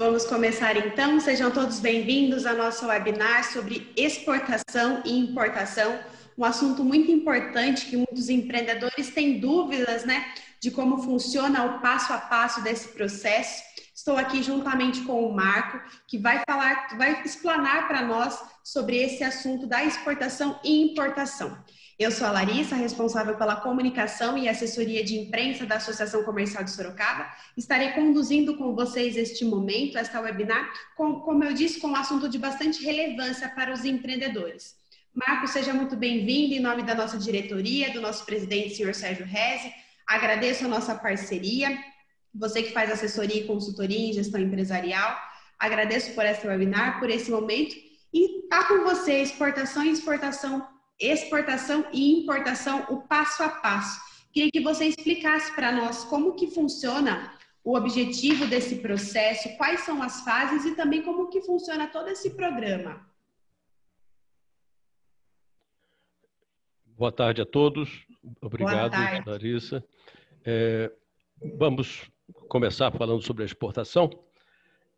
Vamos começar então. Sejam todos bem-vindos ao nosso webinar sobre exportação e importação, um assunto muito importante que muitos empreendedores têm dúvidas, né, de como funciona o passo a passo desse processo. Estou aqui juntamente com o Marco, que vai falar, vai explanar para nós sobre esse assunto da exportação e importação. Eu sou a Larissa, responsável pela comunicação e assessoria de imprensa da Associação Comercial de Sorocaba. Estarei conduzindo com vocês este momento, esta webinar, com, como eu disse, com um assunto de bastante relevância para os empreendedores. Marco, seja muito bem-vindo em nome da nossa diretoria, do nosso presidente, senhor Sérgio Reze. Agradeço a nossa parceria, você que faz assessoria e consultoria em gestão empresarial. Agradeço por esta webinar, por esse momento. E está com você, exportação e exportação exportação e importação, o passo a passo. Queria que você explicasse para nós como que funciona o objetivo desse processo, quais são as fases e também como que funciona todo esse programa. Boa tarde a todos. Obrigado, Larissa. É, vamos começar falando sobre a exportação.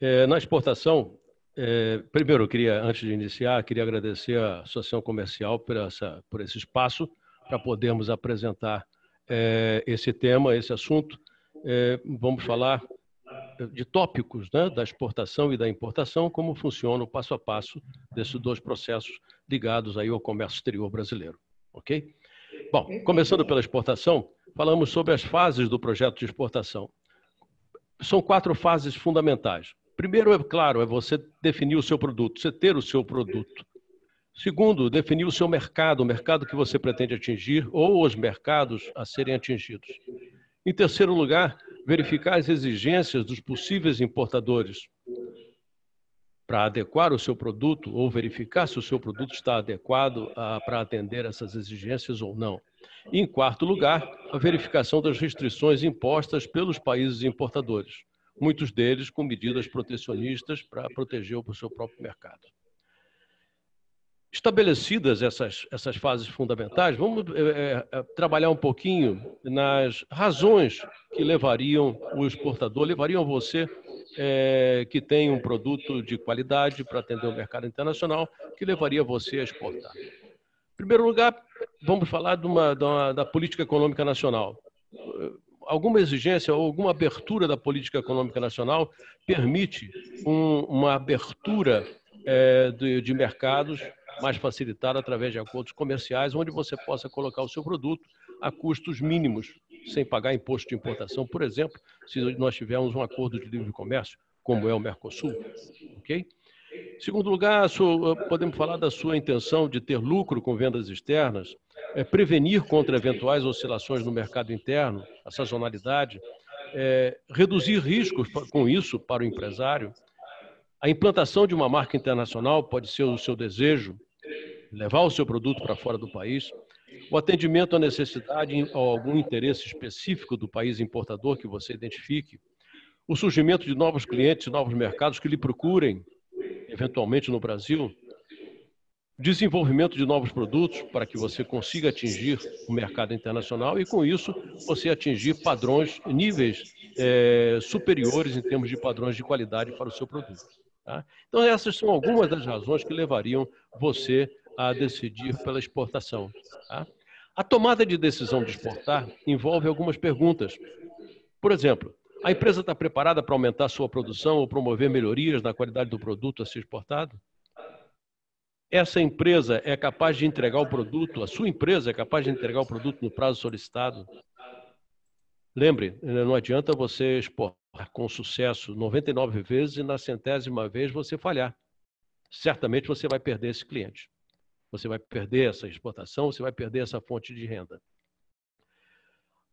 É, na exportação, é, primeiro, eu queria, antes de iniciar, queria agradecer à Associação Comercial por, essa, por esse espaço para podermos apresentar é, esse tema, esse assunto. É, vamos falar de tópicos né, da exportação e da importação, como funciona o passo a passo desses dois processos ligados aí ao comércio exterior brasileiro. Ok? Bom, começando pela exportação, falamos sobre as fases do projeto de exportação. São quatro fases fundamentais. Primeiro, é claro, é você definir o seu produto, você ter o seu produto. Segundo, definir o seu mercado, o mercado que você pretende atingir ou os mercados a serem atingidos. Em terceiro lugar, verificar as exigências dos possíveis importadores para adequar o seu produto ou verificar se o seu produto está adequado para atender essas exigências ou não. E, em quarto lugar, a verificação das restrições impostas pelos países importadores muitos deles com medidas protecionistas para proteger o seu próprio mercado. Estabelecidas essas, essas fases fundamentais, vamos é, é, é, trabalhar um pouquinho nas razões que levariam o exportador, levariam você é, que tem um produto de qualidade para atender o mercado internacional, que levaria você a exportar. Em primeiro lugar, vamos falar de uma, de uma, da política econômica nacional alguma exigência ou alguma abertura da política econômica nacional permite um, uma abertura é, de, de mercados mais facilitada através de acordos comerciais, onde você possa colocar o seu produto a custos mínimos, sem pagar imposto de importação, por exemplo, se nós tivermos um acordo de livre comércio, como é o Mercosul, ok? Segundo lugar, podemos falar da sua intenção de ter lucro com vendas externas é, prevenir contra eventuais oscilações no mercado interno, a sazonalidade, é, reduzir riscos com isso para o empresário. A implantação de uma marca internacional pode ser o seu desejo, levar o seu produto para fora do país. O atendimento à necessidade ou algum interesse específico do país importador que você identifique. O surgimento de novos clientes, novos mercados que lhe procurem, eventualmente no Brasil desenvolvimento de novos produtos para que você consiga atingir o mercado internacional e, com isso, você atingir padrões, níveis é, superiores em termos de padrões de qualidade para o seu produto. Tá? Então, essas são algumas das razões que levariam você a decidir pela exportação. Tá? A tomada de decisão de exportar envolve algumas perguntas. Por exemplo, a empresa está preparada para aumentar sua produção ou promover melhorias na qualidade do produto a ser exportado? essa empresa é capaz de entregar o produto, a sua empresa é capaz de entregar o produto no prazo solicitado? Lembre, né, não adianta você exportar com sucesso 99 vezes e na centésima vez você falhar. Certamente você vai perder esse cliente. Você vai perder essa exportação, você vai perder essa fonte de renda.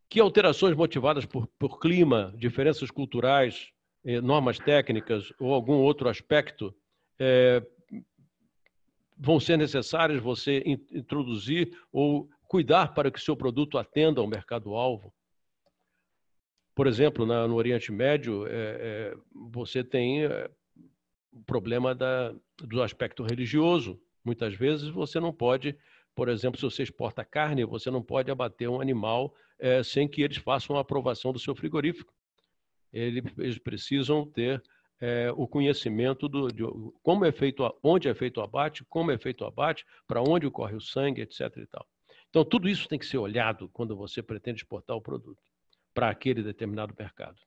Que alterações motivadas por, por clima, diferenças culturais, eh, normas técnicas ou algum outro aspecto é, vão ser necessárias você introduzir ou cuidar para que seu produto atenda ao mercado-alvo. Por exemplo, na, no Oriente Médio, é, é, você tem é, o problema da, do aspecto religioso. Muitas vezes você não pode, por exemplo, se você exporta carne, você não pode abater um animal é, sem que eles façam a aprovação do seu frigorífico. Ele, eles precisam ter é, o conhecimento do, de como é feito, onde é feito o abate, como é feito o abate, para onde ocorre o sangue, etc. E tal. Então, tudo isso tem que ser olhado quando você pretende exportar o produto para aquele determinado mercado.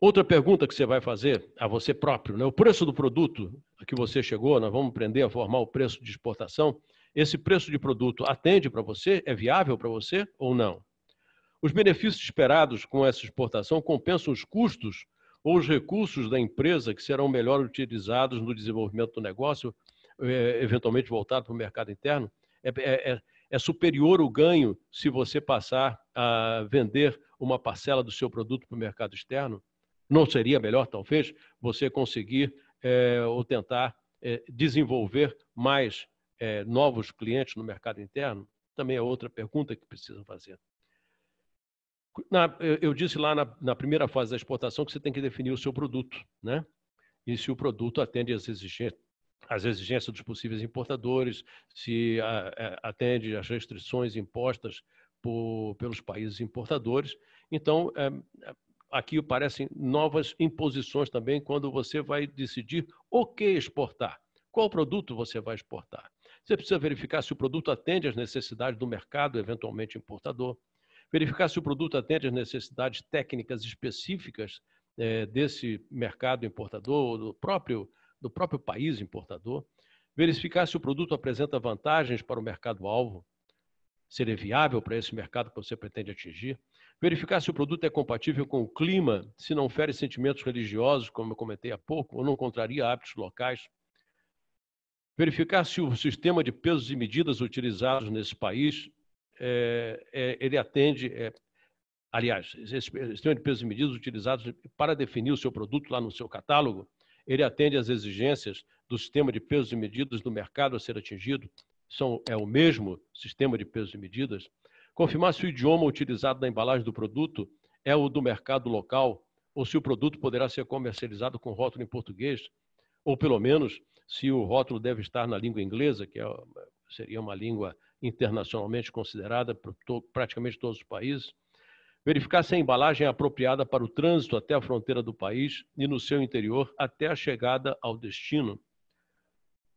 Outra pergunta que você vai fazer a você próprio, né? o preço do produto que você chegou, nós vamos aprender a formar o preço de exportação. Esse preço de produto atende para você? É viável para você ou não? Os benefícios esperados com essa exportação compensam os custos ou os recursos da empresa que serão melhor utilizados no desenvolvimento do negócio, eh, eventualmente voltado para o mercado interno, é, é, é, é, superior o ganho se você passar a vender uma parcela do seu produto para o mercado externo? Não seria melhor, talvez, você conseguir é, ou tentar eh, desenvolver mais novos clientes no mercado interno? Também é outra pergunta que precisa fazer. Na, eu disse lá na, na, primeira fase da exportação que você tem que definir o seu produto, né? E se o produto atende às exigências, às exigências dos possíveis importadores, se a, a, atende às restrições impostas por, pelos países importadores. Então, é, é, aqui aparecem novas imposições também quando você vai decidir o que exportar, qual produto você vai exportar. Você precisa verificar se o produto atende às necessidades do mercado, eventualmente importador verificar se o produto atende às necessidades técnicas específicas é, desse mercado importador, do próprio, do próprio país importador, verificar se o produto apresenta vantagens para o mercado-alvo, se ele é viável para esse mercado que você pretende atingir, verificar se o produto é compatível com o clima, se não fere sentimentos religiosos, como eu comentei há pouco, ou não contraria hábitos locais, verificar se o sistema de pesos e medidas utilizados nesse país é, é, ele atende, é, aliás, esse sistema de pesos e medidas utilizados para definir o seu produto lá no seu catálogo, ele atende às exigências do sistema de pesos e medidas do mercado a ser atingido, são, é o mesmo sistema de pesos e medidas. Confirmar se o idioma utilizado na embalagem do produto é o do mercado local, ou se o produto poderá ser comercializado com rótulo em português, ou pelo menos se o rótulo deve estar na língua inglesa, que é, seria uma língua internacionalmente considerada por to praticamente todos os países, verificar se a embalagem é apropriada para o trânsito até a fronteira do país e no seu interior até a chegada ao destino.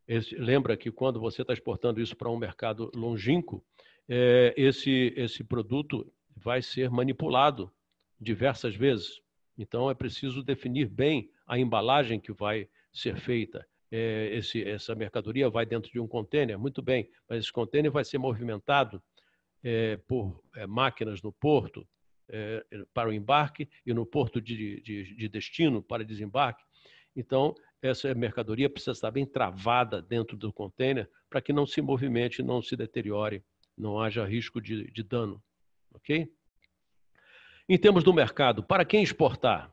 Esse, lembra que quando você está exportando isso para um mercado longínquo, é, esse, esse produto vai ser manipulado diversas vezes. Então, é preciso definir bem a embalagem que vai ser feita é, esse, essa mercadoria vai dentro de um contêiner, muito bem, mas esse contêiner vai ser movimentado é, por é, máquinas no porto é, para o embarque e no porto de, de, de destino para desembarque. Então, essa mercadoria precisa estar bem travada dentro do contêiner para que não se movimente, não se deteriore, não haja risco de, de dano. Ok? Em termos do mercado, para quem exportar?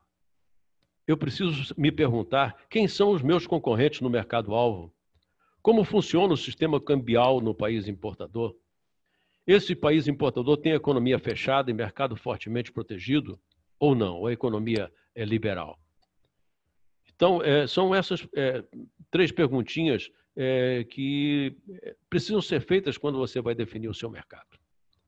eu preciso me perguntar quem são os meus concorrentes no mercado-alvo? Como funciona o sistema cambial no país importador? Esse país importador tem economia fechada e mercado fortemente protegido? Ou não? Ou a economia é liberal? Então, é, são essas é, três perguntinhas é, que é, precisam ser feitas quando você vai definir o seu mercado,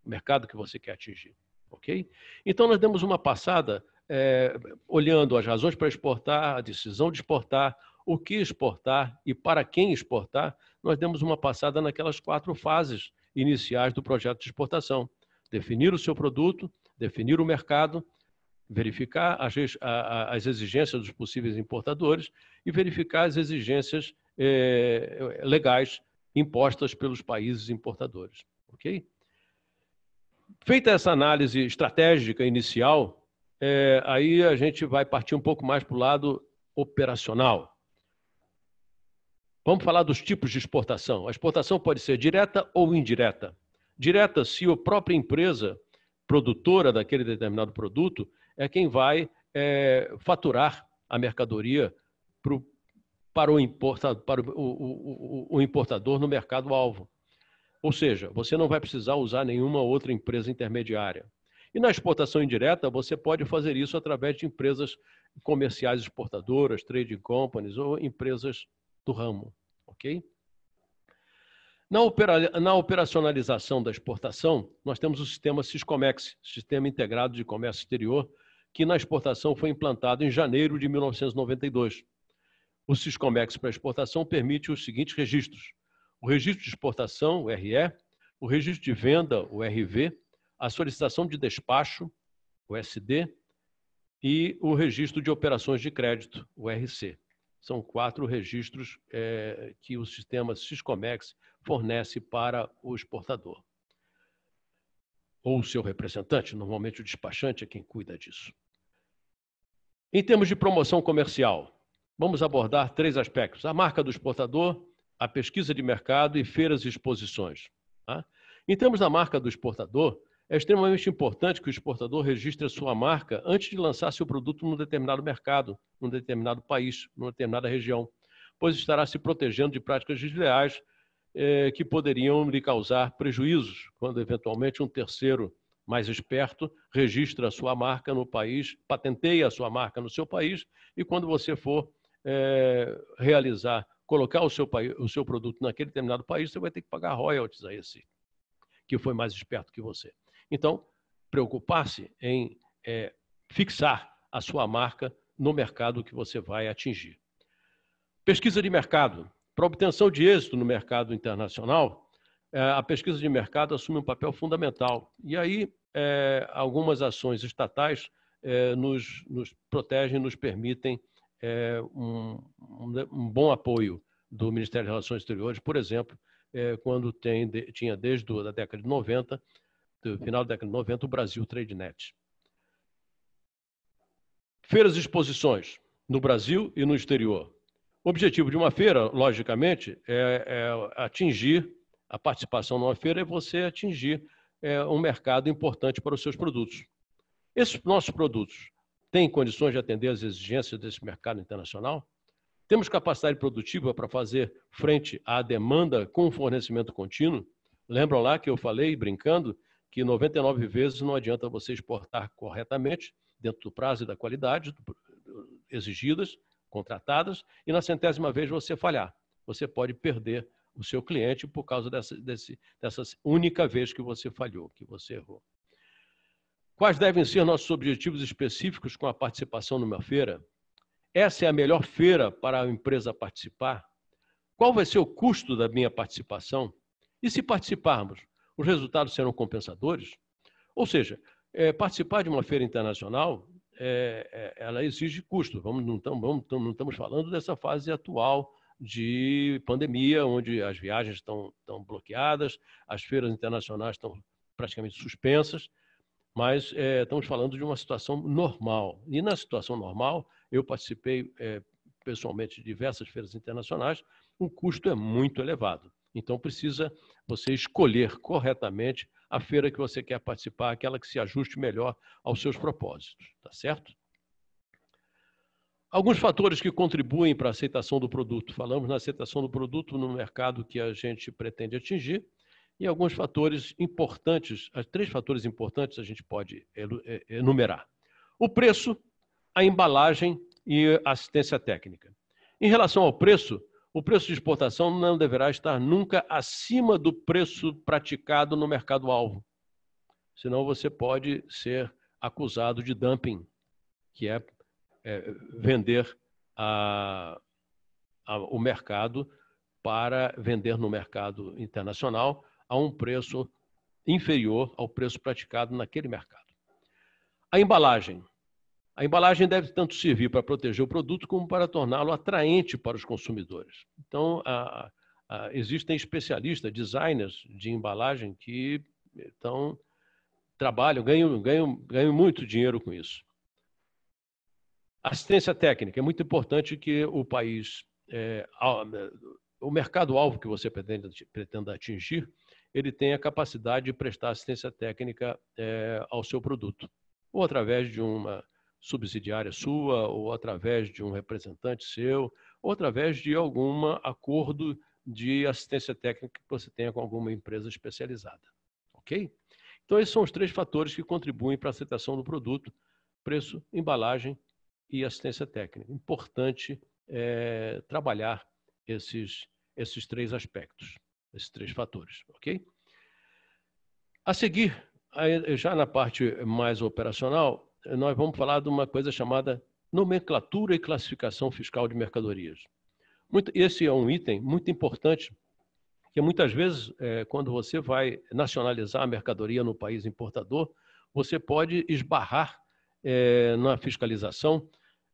o mercado que você quer atingir. Ok? Então, nós demos uma passada é, olhando as razões para exportar, a decisão de exportar, o que exportar e para quem exportar, nós demos uma passada naquelas quatro fases iniciais do projeto de exportação: definir o seu produto, definir o mercado, verificar as, as exigências dos possíveis importadores e verificar as exigências é, legais impostas pelos países importadores. Feita essa análise estratégica inicial é, aí a gente vai partir um pouco mais para o lado operacional. Vamos falar dos tipos de exportação. A exportação pode ser direta ou indireta. Direta, se a própria empresa produtora daquele determinado produto é quem vai é, faturar a mercadoria pro, para, o, para o, o, o importador no mercado-alvo. Ou seja, você não vai precisar usar nenhuma outra empresa intermediária. E na exportação indireta, você pode fazer isso através de empresas comerciais exportadoras, trading companies ou empresas do ramo, ok? Na, opera, na operacionalização da exportação, nós temos o sistema Siscomex, Sistema Integrado de Comércio Exterior, que na exportação foi implantado em janeiro de 1992. O Siscomex para exportação permite os seguintes registros: o registro de exportação, o RE, o registro de venda, o RV, a solicitação de despacho, o SD, e o registro de operações de crédito, o RC. São quatro registros é, que o sistema Siscomex fornece para o exportador. Ou o seu representante, normalmente o despachante é quem cuida disso. Em termos de promoção comercial, vamos abordar três aspectos: a marca do exportador, a pesquisa de mercado e feiras e exposições. Tá? Em termos da marca do exportador, é extremamente importante que o exportador registre a sua marca antes de lançar seu produto num determinado mercado, num determinado país, numa determinada região, pois estará se protegendo de práticas desleais eh, que poderiam lhe causar prejuízos, quando eventualmente um terceiro mais esperto registra a sua marca no país, patenteia a sua marca no seu país e quando você for eh, realizar, colocar o seu, o seu produto naquele determinado país, você vai ter que pagar royalties a esse que foi mais esperto que você. Então, preocupar-se em é, fixar a sua marca no mercado que você vai atingir. Pesquisa de mercado. Para obtenção de êxito no mercado internacional, é, a pesquisa de mercado assume um papel fundamental. E aí, é, algumas ações estatais é, nos, nos protegem, nos permitem um, um, bom apoio do Ministério das Relações Exteriores, por exemplo, quando tem, tinha desde a década de 90 do final da década de 90, o Brasil TradeNet. Feiras e exposições no Brasil e no exterior. O objetivo de uma feira, logicamente, é, é atingir a participação numa feira é você atingir é, um mercado importante para os seus produtos. Esses nossos produtos têm condições de atender às exigências desse mercado internacional? Temos capacidade produtiva para fazer frente à demanda com fornecimento contínuo? Lembram lá que eu falei, brincando, que 99 vezes não adianta você exportar corretamente, dentro do prazo e da qualidade exigidas, contratadas, e na centésima vez você falhar. Você pode perder o seu cliente por causa dessa, desse, dessa única vez que você falhou, que você errou. Quais devem ser nossos objetivos específicos com a participação numa feira? Essa é a melhor feira para a empresa participar? Qual vai ser o custo da minha participação? E se participarmos, os resultados serão compensadores? Ou seja, é, participar de uma feira internacional, é, é, ela exige custo. Vamos, não, tam, vamos, tam, não estamos falando dessa fase atual de pandemia, onde as viagens estão, estão bloqueadas, as feiras internacionais estão praticamente suspensas, mas é, estamos falando de uma situação normal. E na situação normal, eu participei é, pessoalmente de diversas feiras internacionais, o custo é muito elevado. Então, precisa você escolher corretamente a feira que você quer participar, aquela que se ajuste melhor aos seus propósitos, tá certo? Alguns fatores que contribuem para a aceitação do produto. Falamos na aceitação do produto no mercado que a gente pretende atingir e alguns fatores importantes, três fatores importantes a gente pode é, enumerar. O preço, a embalagem e a assistência técnica. Em relação ao preço, o preço de exportação não deverá estar nunca acima do preço praticado no mercado-alvo, senão você pode ser acusado de dumping, que é, é vender a, a, o mercado para vender no mercado internacional a um preço inferior ao preço praticado naquele mercado. A embalagem. A embalagem deve tanto servir para proteger o produto como para torná-lo atraente para os consumidores. Então, a, a, existem especialistas, designers de embalagem que então, trabalham, ganham, ganham, ganham muito dinheiro com isso. Assistência técnica. É muito importante que o país, é, o mercado-alvo que você pretende, pretende atingir, ele tenha capacidade de prestar assistência técnica é, ao seu produto, ou através de uma subsidiária sua, ou através de um representante seu, ou através de algum acordo de assistência técnica que você tenha com alguma empresa especializada. Ok? Então, esses são os três fatores que contribuem para a aceitação do produto: preço, embalagem e assistência técnica. Importante é, trabalhar esses, esses três aspectos, esses três fatores. Ok? A seguir, já na parte mais operacional, nós vamos falar de uma coisa chamada nomenclatura e classificação fiscal de mercadorias. Muito, esse é um item muito importante, que muitas vezes, é, quando você vai nacionalizar a mercadoria no país importador, você pode esbarrar é, na fiscalização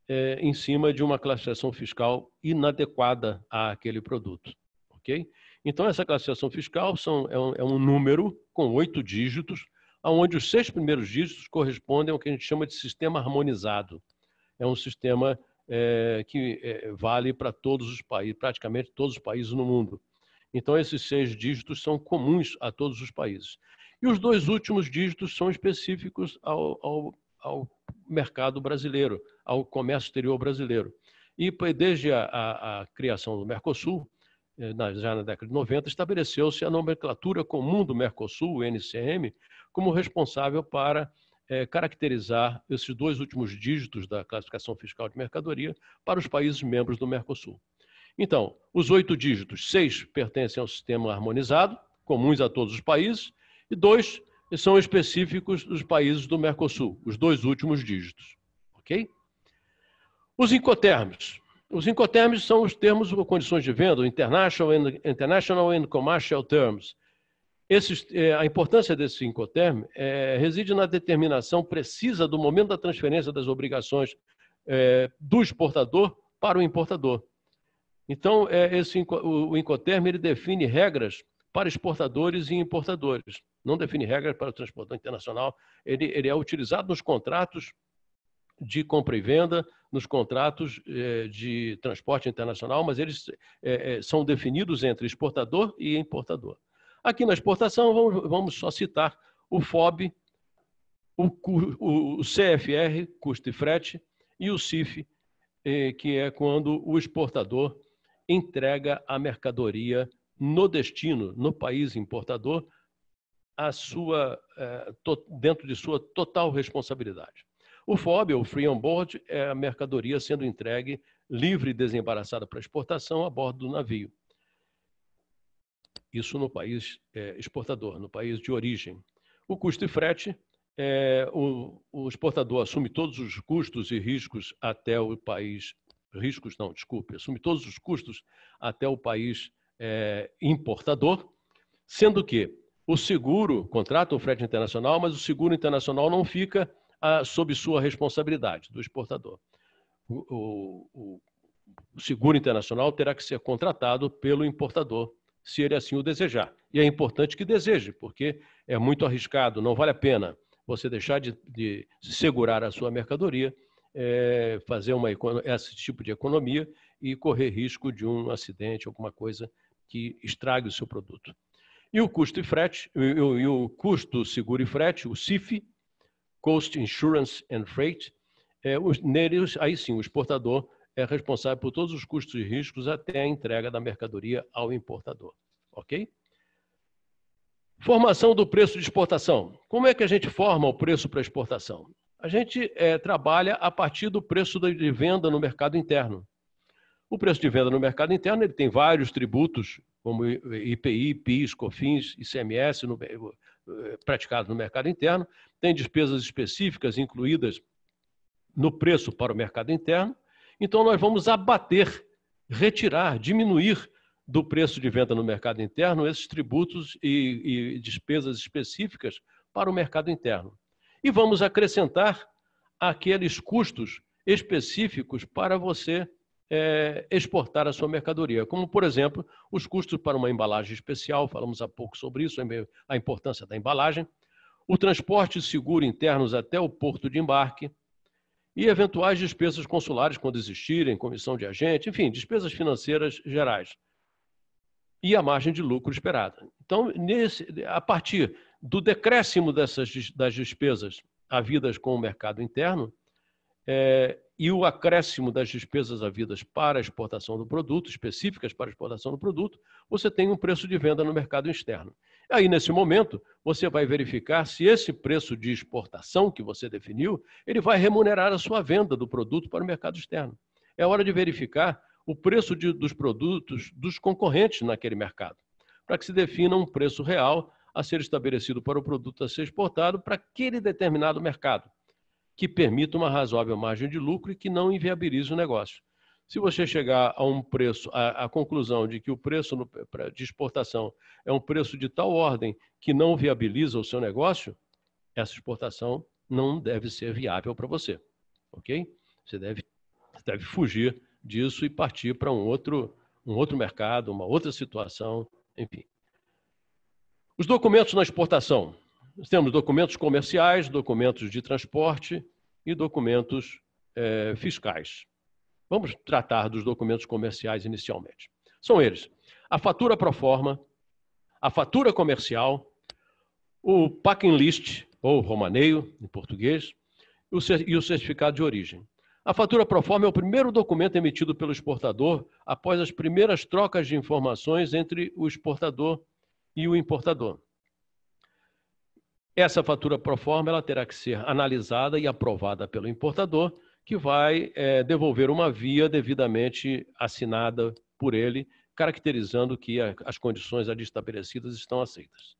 é, em cima de uma classificação fiscal inadequada àquele produto. ok? Então, essa classificação fiscal são, é, um, é, um, número com oito dígitos onde os seis primeiros dígitos correspondem ao que a gente chama de sistema harmonizado. É um sistema é, que é, vale para todos os países, praticamente todos os países no mundo. Então, esses seis dígitos são comuns a todos os países. E os dois últimos dígitos são específicos ao, ao, ao mercado brasileiro, ao comércio exterior brasileiro. E desde a, a, a criação do Mercosul, eh, já na década de 90, estabeleceu-se a nomenclatura comum do Mercosul, o NCM, como responsável para é, caracterizar esses dois últimos dígitos da classificação fiscal de mercadoria para os países membros do Mercosul. Então, os oito dígitos, seis pertencem ao sistema harmonizado, comuns a todos os países, e dois são específicos dos países do Mercosul, os dois últimos dígitos. Ok? Os incoterms. Os incoterms são os termos ou condições de venda, International and, International and Commercial Terms, esse, é, a importância desse Incoterm é, reside na determinação precisa do momento da transferência das obrigações é, do exportador para o importador. Então, é, esse, o, Incoterm ele define regras para exportadores e importadores. Não define regras para o transportador internacional. Ele, ele é utilizado nos contratos de compra e venda, nos contratos é, de transporte internacional, mas eles é, são definidos entre exportador e importador. Aqui na exportação, vamos, vamos só citar o FOB, o, o CFR, custo e frete, e o CIF, eh, que é quando o exportador entrega a mercadoria no destino, no país importador, a sua, eh, to, dentro de sua total responsabilidade. O FOB, o Free On Board, é a mercadoria sendo entregue livre e desembaraçada para exportação a bordo do navio. Isso no país é, exportador, no país de origem. O custo de frete, é, o, o, exportador assume todos os custos e riscos até o país. Riscos não, desculpe, assume todos os custos até o país é, importador, sendo que o seguro contrata o frete internacional, mas o seguro internacional não fica a, ah, sob sua responsabilidade do exportador. O, o, o seguro internacional terá que ser contratado pelo importador se ele assim o desejar. E é importante que deseje, porque é muito arriscado, não vale a pena você deixar de, de segurar a sua mercadoria, é, fazer uma, esse tipo de economia e correr risco de um acidente, alguma coisa que estrague o seu produto. E o custo e frete, e, e o custo seguro e frete, o CIF, Cost Insurance and Freight, é, os, neles, aí sim, o exportador é responsável por todos os custos e riscos até a entrega da mercadoria ao importador. Ok? Formação do preço de exportação. Como é que a gente forma o preço para exportação? A gente é, trabalha a partir do preço de venda no mercado interno. O preço de venda no mercado interno ele tem vários tributos, como IPI, PIS, COFINS, ICMS, no, é, praticados no mercado interno, tem despesas específicas incluídas no preço para o mercado interno então, nós vamos abater, retirar, diminuir do preço de venda no mercado interno esses tributos e, e despesas específicas para o mercado interno. E vamos acrescentar aqueles custos específicos para você é, exportar a sua mercadoria, como, por exemplo, os custos para uma embalagem especial, falamos há pouco sobre isso, a importância da embalagem, o transporte seguro internos até o porto de embarque, e eventuais despesas consulares, quando existirem, comissão de agente, enfim, despesas financeiras gerais. E a margem de lucro esperada. Então, nesse, a partir do decréscimo dessas, das despesas havidas com o mercado interno é, e o acréscimo das despesas havidas para a exportação do produto, específicas para a exportação do produto, você tem um preço de venda no mercado externo. Aí, nesse momento, você vai verificar se esse preço de exportação que você definiu, ele vai remunerar a sua venda do produto para o mercado externo. É hora de verificar o preço de, dos produtos dos concorrentes naquele mercado, para que se defina um preço real a ser estabelecido para o produto a ser exportado para aquele determinado mercado, que permita uma razoável margem de lucro e que não inviabilize o negócio. Se você chegar a um preço, a, a conclusão de que o preço no, de exportação é um preço de tal ordem que não viabiliza o seu negócio, essa exportação não deve ser viável para você, ok? Você deve, deve fugir disso e partir para um outro, um outro mercado, uma outra situação, enfim. Os documentos na exportação. Nós temos documentos comerciais, documentos de transporte e documentos é, fiscais. Vamos tratar dos documentos comerciais inicialmente. São eles: a fatura pro forma, a fatura comercial, o packing list, ou romaneio em português, e o certificado de origem. A fatura pro forma é o primeiro documento emitido pelo exportador após as primeiras trocas de informações entre o exportador e o importador. Essa fatura pro forma ela terá que ser analisada e aprovada pelo importador que vai é, devolver uma via devidamente assinada por ele, caracterizando que a, as condições ali estabelecidas estão aceitas.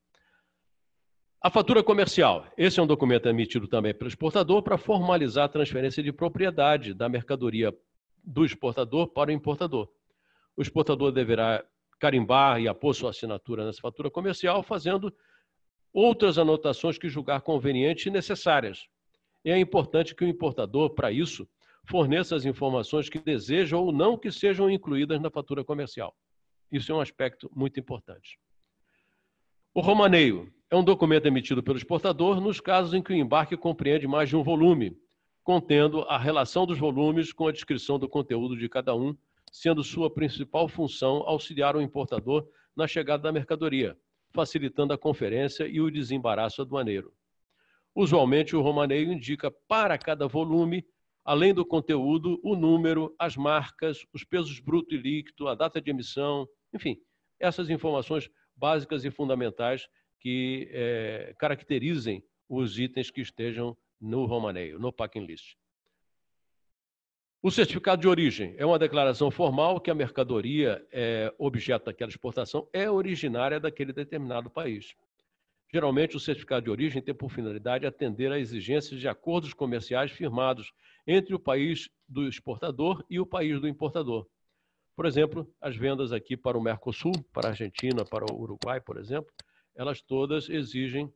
A fatura comercial. Esse é um documento emitido também pelo exportador para formalizar a transferência de propriedade da mercadoria do exportador para o importador. O exportador deverá carimbar e apor sua assinatura nessa fatura comercial, fazendo outras anotações que julgar convenientes e necessárias, e é importante que o importador, para isso, forneça as informações que deseja ou não que sejam incluídas na fatura comercial. Isso é um aspecto muito importante. O romaneio é um documento emitido pelo exportador nos casos em que o embarque compreende mais de um volume, contendo a relação dos volumes com a descrição do conteúdo de cada um, sendo sua principal função auxiliar o importador na chegada da mercadoria, facilitando a conferência e o desembaraço aduaneiro. Usualmente, o romaneio indica para cada volume, além do conteúdo, o número, as marcas, os pesos bruto e líquido, a data de emissão, enfim, essas informações básicas e fundamentais que é, caracterizem os itens que estejam no romaneio, no packing list. O certificado de origem é uma declaração formal que a mercadoria é, objeto daquela exportação é originária daquele determinado país. Geralmente, o certificado de origem tem por finalidade atender a exigências de acordos comerciais firmados entre o país do exportador e o país do importador. Por exemplo, as vendas aqui para o Mercosul, para a Argentina, para o Uruguai, por exemplo, elas todas exigem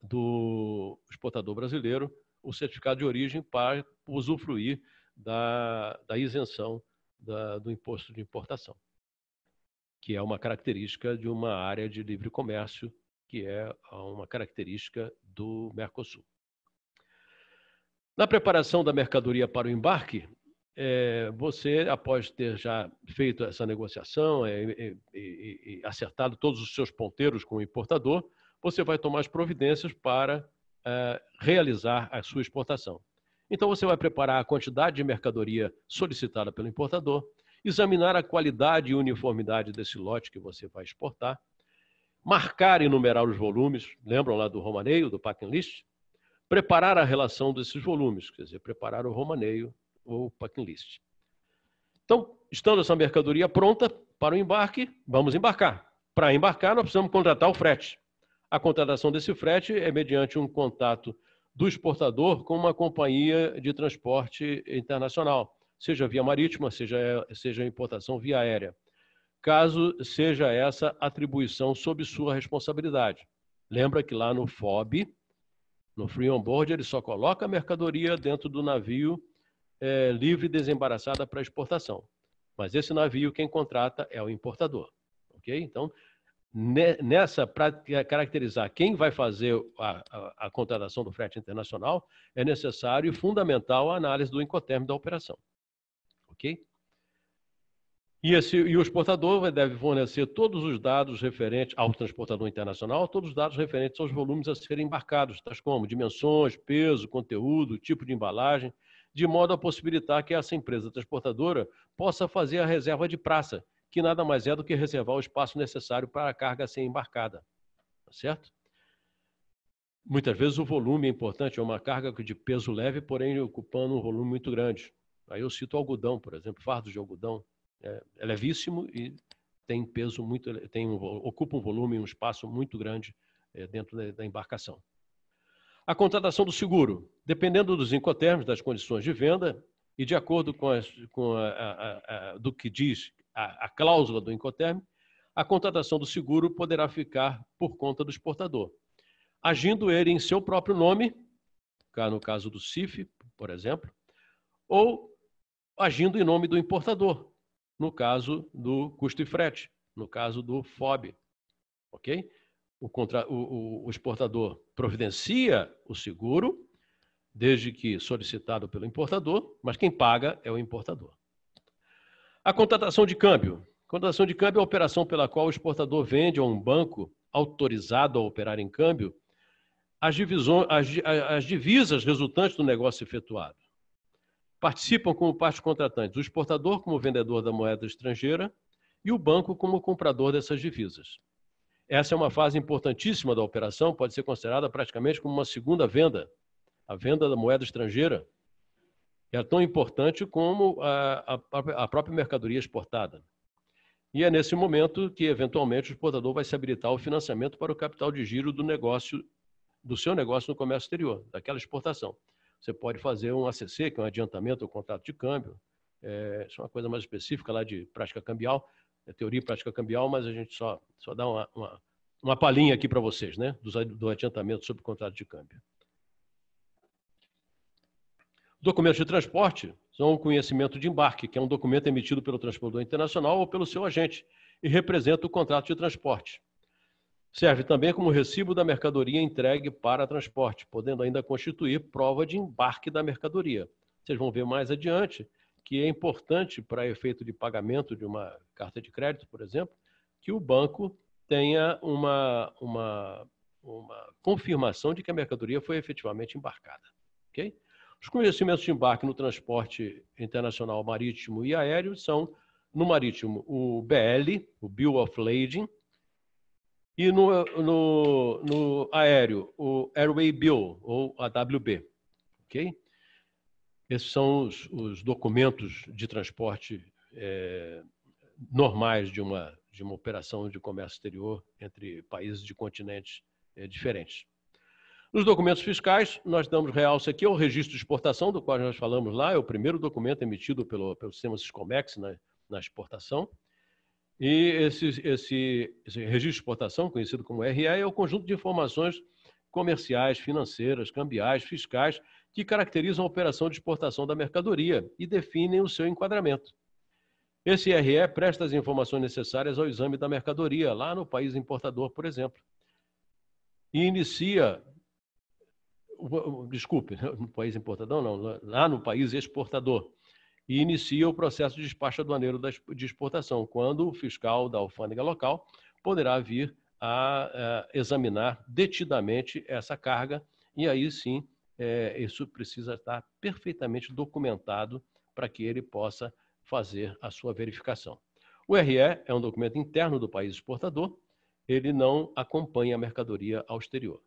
do exportador brasileiro o certificado de origem para usufruir da, da isenção da, do imposto de importação, que é uma característica de uma área de livre comércio que é ah, uma característica do Mercosul. Na preparação da mercadoria para o embarque, é, você, após ter já feito essa negociação é, e acertado todos os seus ponteiros com o importador, você vai tomar as providências para é, realizar a sua exportação. Então, você vai preparar a quantidade de mercadoria solicitada pelo importador, examinar a qualidade e uniformidade desse lote que você vai exportar, marcar e numerar os volumes, lembram lá do romaneio, do packing list? Preparar a relação desses volumes, quer dizer, preparar o romaneio ou o packing list. Então, estando essa mercadoria pronta para o embarque, vamos embarcar. Para embarcar, nós precisamos contratar o frete. A contratação desse frete é mediante um contato do exportador com uma companhia de transporte internacional, seja via marítima, seja, seja importação via aérea caso seja essa atribuição sob sua responsabilidade. Lembra que lá no FOB, no Free On Board, ele só coloca a mercadoria dentro do navio é, livre e desembaraçada para exportação. Mas esse navio, quem contrata é o importador. Ok? Então, nessa, para caracterizar quem vai fazer a, a, a, contratação do frete internacional, é necessário e fundamental a análise do Incoterm da operação. Ok? E, esse, e o exportador deve fornecer todos os dados referentes ao transportador internacional, todos os dados referentes aos volumes a serem embarcados, tais como dimensões, peso, conteúdo, tipo de embalagem, de modo a possibilitar que essa empresa transportadora possa fazer a reserva de praça, que nada mais é do que reservar o espaço necessário para a carga ser embarcada. Tá certo? Muitas vezes o volume é importante, é uma carga de peso leve, porém ocupando um volume muito grande. Aí eu cito algodão, por exemplo, fardos de algodão, é, é levíssimo e tem peso muito, tem um, ocupa um volume, um espaço muito grande é, dentro da, da, embarcação. A contratação do seguro, dependendo dos incoterms, das condições de venda e de acordo com, as, com a, a, a, do que diz a, cláusula do incoterm, a contratação do seguro poderá ficar por conta do exportador, agindo ele em seu próprio nome, no caso do CIF, por exemplo, ou agindo em nome do importador, no caso do custo e frete, no caso do FOB. Ok? O, contra, o, o exportador providencia o seguro, desde que solicitado pelo importador, mas quem paga é o importador. A contratação de câmbio. Contratação de câmbio é a operação pela qual o exportador vende a um banco autorizado a operar em câmbio as, divisões, as, as divisas resultantes do negócio efetuado participam como parte contratante o exportador como vendedor da moeda estrangeira e o banco como comprador dessas divisas. Essa é uma fase importantíssima da operação, pode ser considerada praticamente como uma segunda venda, a venda da moeda estrangeira, que é tão importante como a, a, a própria mercadoria exportada. E é nesse momento que, eventualmente, o exportador vai se habilitar ao financiamento para o capital de giro do negócio, do seu negócio no comércio exterior, daquela exportação. Você pode fazer um ACC, que é um adiantamento ou contrato de câmbio. É, isso é uma coisa mais específica lá de prática cambial, é teoria e prática cambial, mas a gente só, só dá uma, uma, uma palhinha aqui para vocês, né? Do, do adiantamento sobre contrato de câmbio. Documentos de transporte são o conhecimento de embarque, que é um documento emitido pelo transportador internacional ou pelo seu agente e representa o contrato de transporte. Serve também como recibo da mercadoria entregue para transporte, podendo ainda constituir prova de embarque da mercadoria. Vocês vão ver mais adiante que é importante para efeito de pagamento de uma carta de crédito, por exemplo, que o banco tenha uma, uma, uma confirmação de que a mercadoria foi efetivamente embarcada. Okay? Os conhecimentos de embarque no transporte internacional marítimo e aéreo são, no marítimo, o BL, o Bill of Lading, e no, no, no aéreo, o Airway Bill, ou AWB. Ok? Esses são os, os documentos de transporte é, normais de uma, de uma operação de comércio exterior entre países de continentes é, diferentes. Nos documentos fiscais, nós damos realce aqui ao registro de exportação, do qual nós falamos lá, é o primeiro documento emitido pelo, pelo sistema Siscomex na, na exportação. E esse, esse, esse registro de exportação, conhecido como RE, é o conjunto de informações comerciais, financeiras, cambiais, fiscais, que caracterizam a operação de exportação da mercadoria e definem o seu enquadramento. Esse RE presta as informações necessárias ao exame da mercadoria, lá no país importador, por exemplo. E inicia. Desculpe, no país importador, não, lá no país exportador e inicia o processo de despacho aduaneiro de exportação, quando o fiscal da alfândega local poderá vir a, eh, examinar detidamente essa carga, e aí sim eh, isso precisa estar perfeitamente documentado para que ele possa fazer a sua verificação. O RE é um documento interno do país exportador, ele não acompanha a mercadoria ao exterior.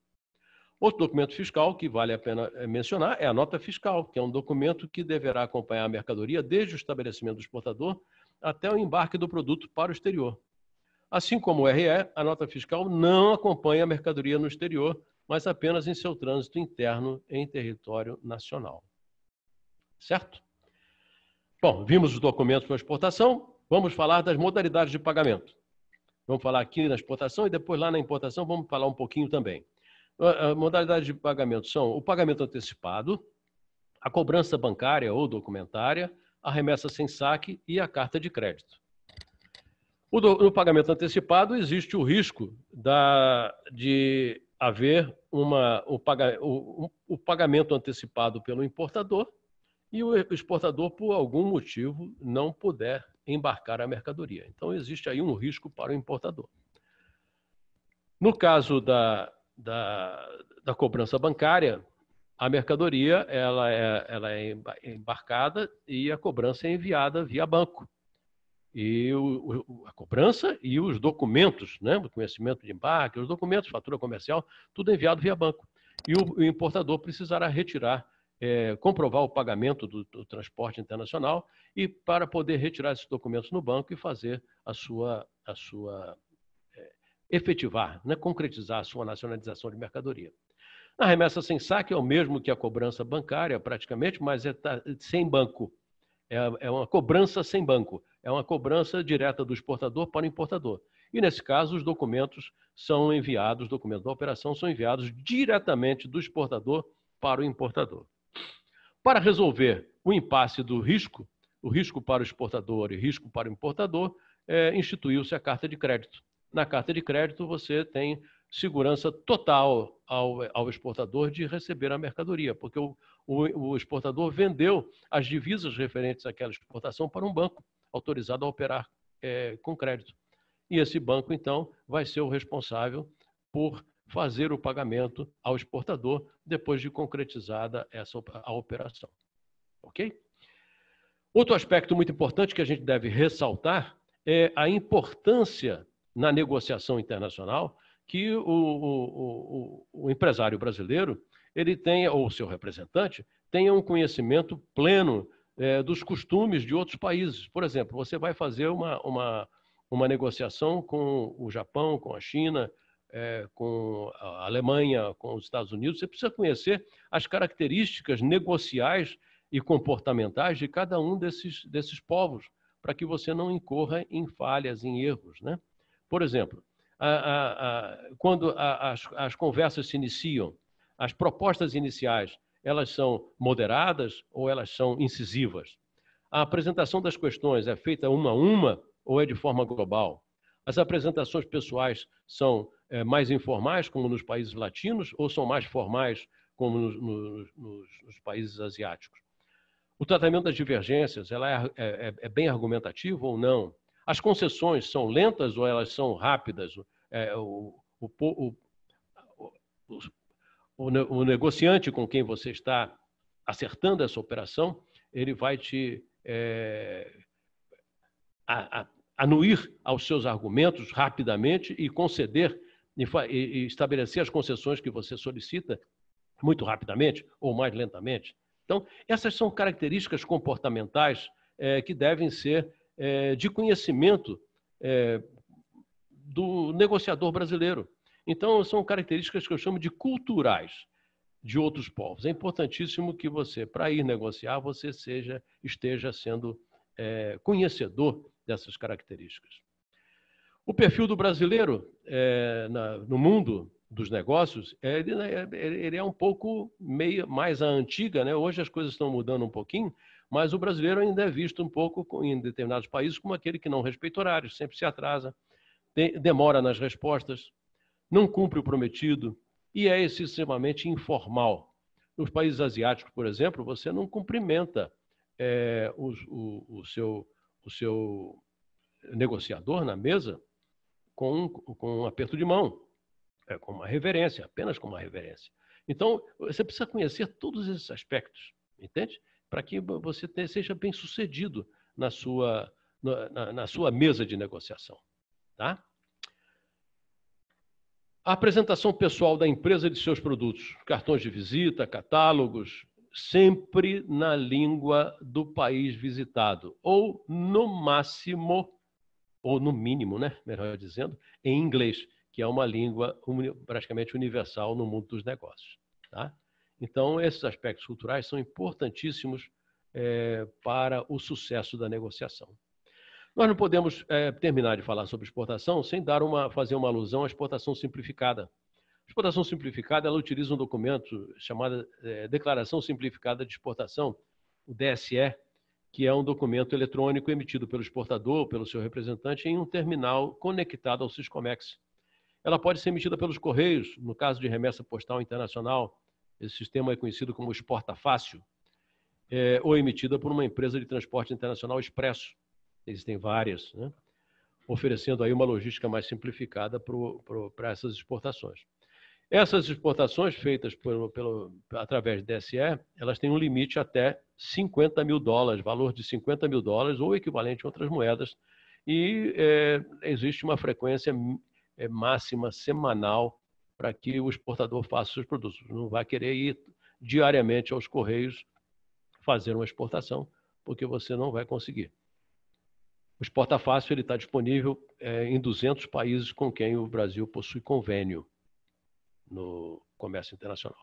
Outro documento fiscal que vale a pena eh, mencionar é a nota fiscal, que é um documento que deverá acompanhar a mercadoria desde o estabelecimento do exportador até o embarque do produto para o exterior. Assim como o RE, a nota fiscal não acompanha a mercadoria no exterior, mas apenas em seu trânsito interno em território nacional. Certo? Bom, vimos os documentos para exportação, vamos falar das modalidades de pagamento. Vamos falar aqui na exportação e depois lá na importação vamos falar um pouquinho também. Ah, ah, Modalidades de pagamento são o pagamento antecipado, a cobrança bancária ou documentária, a remessa sem saque e a carta de crédito. no pagamento antecipado existe o risco da, de haver uma, o, paga, o, o, pagamento antecipado pelo importador e o exportador, por algum motivo, não puder embarcar a mercadoria. Então, existe aí um risco para o importador. No caso da, da, da cobrança bancária, a mercadoria ela é, ela é embarcada e a cobrança é enviada via banco. E o, o, a cobrança e os documentos, né? o conhecimento de embarque, os documentos, fatura comercial, tudo é enviado via banco. E o, o importador precisará retirar, é, comprovar o pagamento do, do, transporte internacional e para poder retirar esses documentos no banco e fazer a sua, a sua efetivar, né, concretizar a sua nacionalização de mercadoria. A remessa sem saque é o mesmo que a cobrança bancária, praticamente, mas é tá, sem banco. É, é uma cobrança sem banco. É uma cobrança direta do exportador para o importador. E, nesse caso, os documentos são enviados, os documentos da operação são enviados diretamente do exportador para o importador. Para resolver o impasse do risco, o risco para o exportador e o risco para o importador, é, instituiu-se a carta de crédito na carta de crédito você tem segurança total ao, ao exportador de receber a mercadoria, porque o, o, o exportador vendeu as divisas referentes àquela exportação para um banco autorizado a operar é, com crédito. E esse banco, então, vai ser o responsável por fazer o pagamento ao exportador depois de concretizada essa a operação. Ok? Outro aspecto muito importante que a gente deve ressaltar é a importância na negociação internacional que o, o, o, o empresário brasileiro ele tenha, ou seu representante, tenha um conhecimento pleno é, dos costumes de outros países. Por exemplo, você vai fazer uma, uma, uma negociação com o Japão, com a China, é, com a Alemanha, com os Estados Unidos, você precisa conhecer as características negociais e comportamentais de cada um desses, desses povos, para que você não incorra em falhas, em erros. Né? Por exemplo, a, a, a, quando as, as conversas se iniciam, as propostas iniciais, elas são moderadas ou elas são incisivas? A apresentação das questões é feita uma a uma ou é de forma global? As apresentações pessoais são é, mais informais, como nos países latinos, ou são mais formais, como nos, nos, nos países asiáticos? O tratamento das divergências ela é, é, é bem argumentativo ou não? As concessões são lentas ou elas são rápidas? É, o, o, o, o, negociante com quem você está acertando essa operação, ele vai te é, a, a, anuir aos seus argumentos rapidamente e conceder e, e estabelecer as concessões que você solicita muito rapidamente ou mais lentamente. Então, essas são características comportamentais é, que devem ser é, de conhecimento é, do negociador brasileiro. Então, são características que eu chamo de culturais de outros povos. É importantíssimo que você, para ir negociar, você seja esteja sendo é, conhecedor dessas características. O perfil do brasileiro é, na, no mundo dos negócios, é, ele, né, é, ele, é um pouco meio mais a antiga, né? Hoje as coisas estão mudando um pouquinho, mas o brasileiro ainda é visto um pouco em determinados países como aquele que não respeita horários, sempre se atrasa, demora nas respostas, não cumpre o prometido e é excessivamente informal. Nos países asiáticos, por exemplo, você não cumprimenta é, o, o, o, seu, o seu negociador na mesa com um, com um aperto de mão, é, com uma reverência, apenas com uma reverência. Então, você precisa conhecer todos esses aspectos, entende? para que você te, seja bem sucedido na sua, na, na sua mesa de negociação. Tá? A apresentação pessoal da empresa de seus produtos, cartões de visita, catálogos, sempre na língua do país visitado, ou no máximo, ou no mínimo, né? melhor dizendo, em inglês, que é uma língua praticamente universal no mundo dos negócios. Tá? Então, esses aspectos culturais são importantíssimos é, para o sucesso da negociação. Nós não podemos é, terminar de falar sobre exportação sem dar uma, fazer uma alusão à exportação simplificada. A exportação simplificada ela utiliza um documento chamado é, Declaração Simplificada de Exportação, o DSE, que é um documento eletrônico emitido pelo exportador, pelo seu representante, em um terminal conectado ao Siscomex. Ela pode ser emitida pelos correios, no caso de remessa postal internacional, esse sistema é conhecido como exporta fácil, é, ou é emitida por uma empresa de transporte internacional expresso. Existem várias, né? oferecendo aí uma logística mais simplificada para essas exportações. Essas exportações feitas pelo, pelo, através do DSE, elas têm um limite até 50 mil dólares, valor de 50 mil dólares ou equivalente a outras moedas, e é, existe uma frequência é, máxima semanal para que o exportador faça seus produtos. Não vai querer ir diariamente aos correios fazer uma exportação, porque você não vai conseguir. O Exporta Fácil está disponível é, em 200 países com quem o Brasil possui convênio no comércio internacional.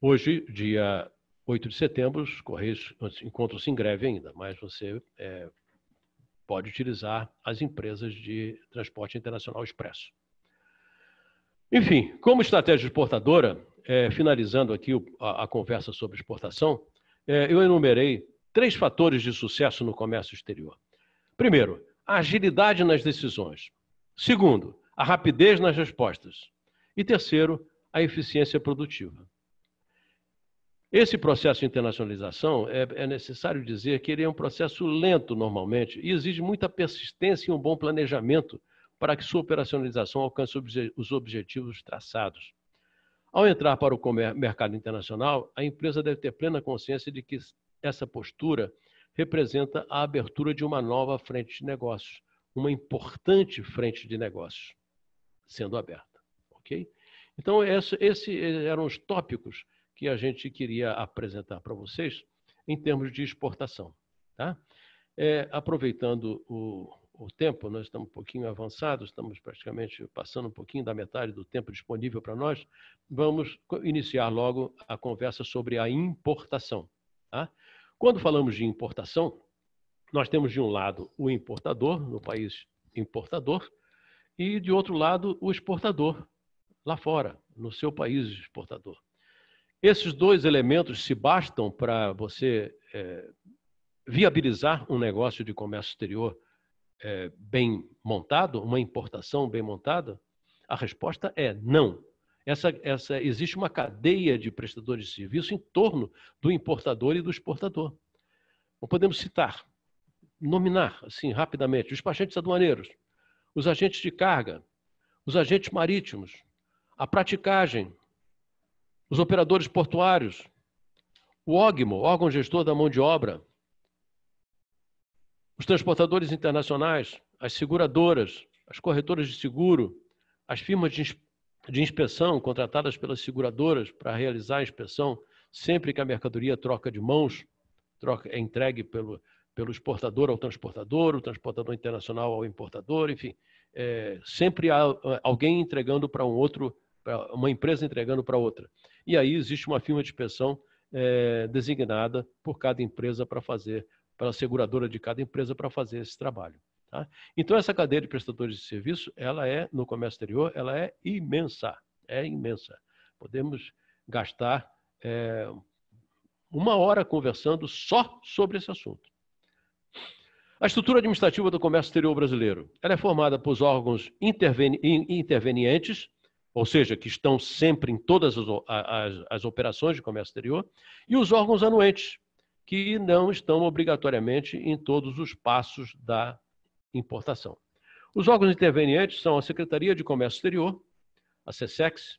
Hoje, dia 8 de setembro, os Correios encontram-se em greve ainda, mas você é, pode utilizar as empresas de transporte internacional expresso. Enfim, como estratégia exportadora, é, finalizando aqui o, a, a, conversa sobre exportação, é, eu enumerei três fatores de sucesso no comércio exterior. Primeiro, a agilidade nas decisões. Segundo, a rapidez nas respostas. E terceiro, a eficiência produtiva. Esse processo de internacionalização é, é, necessário dizer que ele é um processo lento normalmente e exige muita persistência e um bom planejamento para que sua operacionalização alcance os objetivos traçados. Ao entrar para o mercado internacional, a empresa deve ter plena consciência de que essa postura representa a abertura de uma nova frente de negócios, uma importante frente de negócios sendo aberta, ok? Então, esses eh, eram os tópicos que a gente queria apresentar para vocês em termos de exportação, tá? É, aproveitando o, o tempo, nós estamos um pouquinho avançados, estamos praticamente passando um pouquinho da metade do tempo disponível para nós, vamos iniciar logo a conversa sobre a importação. Tá? Quando falamos de importação, nós temos de um lado o importador, no país importador, e de outro lado o exportador, lá fora, no seu país exportador. Esses dois elementos se bastam para você é, viabilizar um negócio de comércio exterior é, bem montado, uma importação bem montada? A resposta é não. Essa, essa, existe uma cadeia de prestadores de serviço em torno do importador e do exportador. Não podemos citar, nominar assim rapidamente, os despachantes aduaneiros, os agentes de carga, os agentes marítimos, a praticagem, os operadores portuários, o OGMO, órgão gestor da mão de obra, os transportadores internacionais, as seguradoras, as corretoras de seguro, as firmas de, de inspeção contratadas pelas seguradoras para realizar a inspeção sempre que a mercadoria troca de mãos, troca, é entregue pelo, pelo exportador ao transportador, o transportador internacional ao importador, enfim, é, sempre há alguém entregando para um outro, uma empresa entregando para outra. E aí existe uma firma de inspeção é, designada por cada empresa para fazer para a seguradora de cada empresa para fazer esse trabalho. Tá? Então, essa cadeia de prestadores de serviço, ela é, no comércio exterior, ela é imensa, é imensa. Podemos gastar é, uma hora conversando só sobre esse assunto. A estrutura administrativa do comércio exterior brasileiro, ela é formada por órgãos interveni intervenientes, ou seja, que estão sempre em todas as, as, as, operações de comércio exterior, e os órgãos anuentes, que não estão obrigatoriamente em todos os passos da importação. Os órgãos intervenientes são a Secretaria de Comércio Exterior, a SESEX,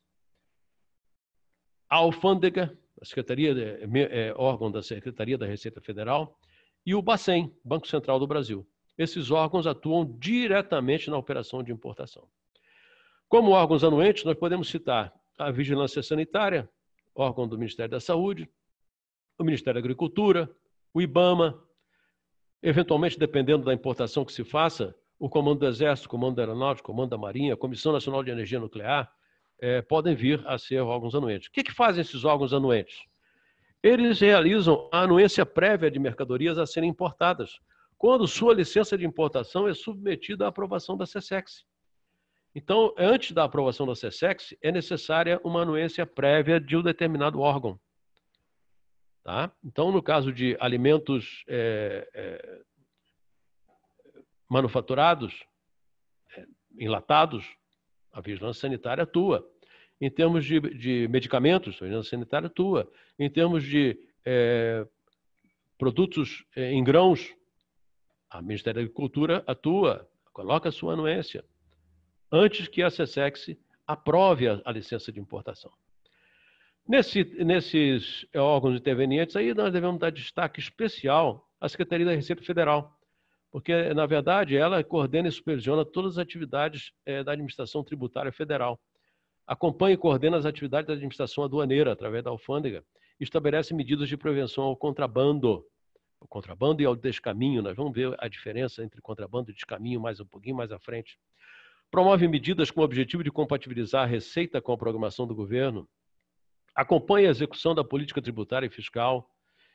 a Alfândega, a Secretaria de, é, órgão da Secretaria da Receita Federal, e o Bacen, Banco Central do Brasil. Esses órgãos atuam diretamente na operação de importação. Como órgãos anuentes, nós podemos citar a Vigilância Sanitária, órgão do Ministério da Saúde, o Ministério da Agricultura, o IBAMA, eventualmente, dependendo da importação que se faça, o Comando do Exército, o Comando da Aeronáutica, o Comando da Marinha, a Comissão Nacional de Energia Nuclear, é, podem vir a ser órgãos anuentes. O que, que fazem esses órgãos anuentes? Eles realizam a anuência prévia de mercadorias a serem importadas, quando sua licença de importação é submetida à aprovação da SESEX. Então, antes da aprovação da SESEX, é necessária uma anuência prévia de um determinado órgão Tá? Então, no caso de alimentos é, é, manufaturados, é, enlatados, a vigilância sanitária atua. É em termos de, de medicamentos, a vigilância sanitária atua. É em termos de é, produtos em grãos, a Ministério da Agricultura atua, coloca a sua anuência, antes que a SESEX aprove a, a licença de importação. Nesse, nesses eh, órgãos intervenientes, aí nós devemos dar destaque especial à Secretaria da Receita Federal, porque, na verdade, ela coordena e supervisiona todas as atividades é, da administração tributária federal, acompanha e coordena as atividades da administração aduaneira, através da alfândega, estabelece medidas de prevenção ao contrabando, o contrabando e ao descaminho, nós vamos ver a diferença entre contrabando e descaminho mais um pouquinho mais à frente. Promove medidas com o objetivo de compatibilizar a receita com a programação do governo, acompanha a execução da política tributária e fiscal,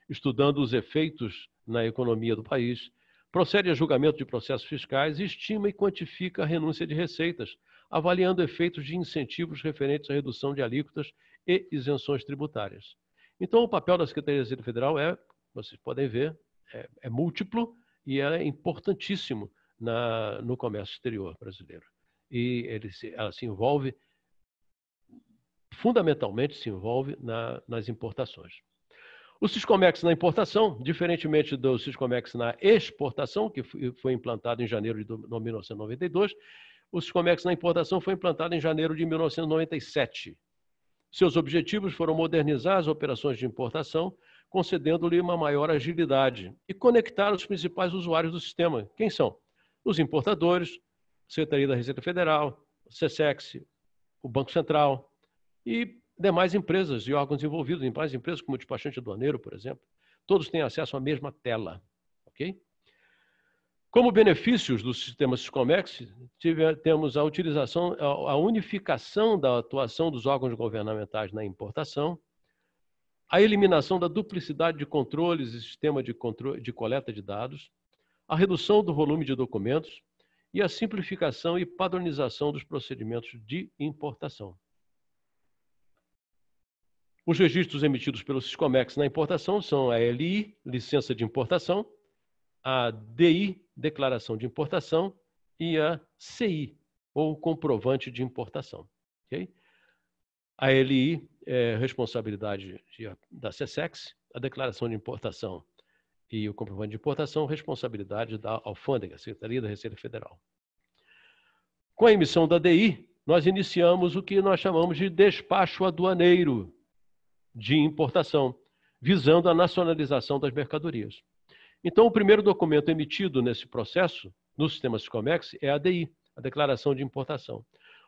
estudando os efeitos na economia do país, procede a julgamento de processos fiscais, estima e quantifica a renúncia de receitas, avaliando efeitos de incentivos referentes à redução de alíquotas e isenções tributárias. Então, o papel da Secretaria de Federal é, vocês podem ver, é, é múltiplo e é importantíssimo na, no comércio exterior brasileiro. E ele, ela se envolve fundamentalmente se envolve na, nas importações. O Siscomex na importação, diferentemente do Siscomex na exportação, que foi implantado em janeiro de 1992, o Siscomex na importação foi implantado em janeiro de 1997. Seus objetivos foram modernizar as operações de importação, concedendo-lhe uma maior agilidade e conectar os principais usuários do sistema. Quem são? Os importadores, Secretaria da Receita Federal, o SESEX, o Banco Central, e demais empresas e órgãos envolvidos, demais empresas como o despachante aduaneiro, por exemplo. Todos têm acesso à mesma tela, ok? Como benefícios do sistema Siscomex, temos a utilização, a, a unificação da atuação dos órgãos governamentais na importação, a eliminação da duplicidade de controles e sistema de, controle, de coleta de dados, a redução do volume de documentos e a simplificação e padronização dos procedimentos de importação. Os registros emitidos pelo Siscomex na importação são a LI, licença de importação, a DI, declaração de importação, e a CI, ou comprovante de importação. Okay? A LI é responsabilidade de, da SESEX, a declaração de importação e o comprovante de importação, responsabilidade da alfândega, Secretaria da Receita Federal. Com a emissão da DI, nós iniciamos o que nós chamamos de despacho aduaneiro, de importação, visando a nacionalização das mercadorias. Então, o primeiro documento emitido nesse processo, no sistema Sicomex, é a DI, a Declaração de Importação.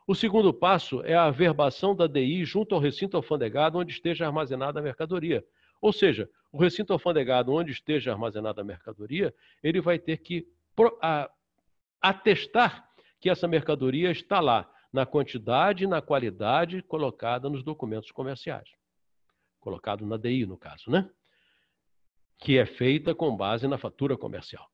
O segundo passo é a averbação da DI junto ao recinto alfandegado onde esteja armazenada a mercadoria. Ou seja, o recinto alfandegado onde esteja armazenada a mercadoria, ele vai ter que atestar que essa mercadoria está lá, na quantidade e na qualidade colocada nos documentos comerciais colocado na DI no caso, né? Que é feita com base na fatura comercial.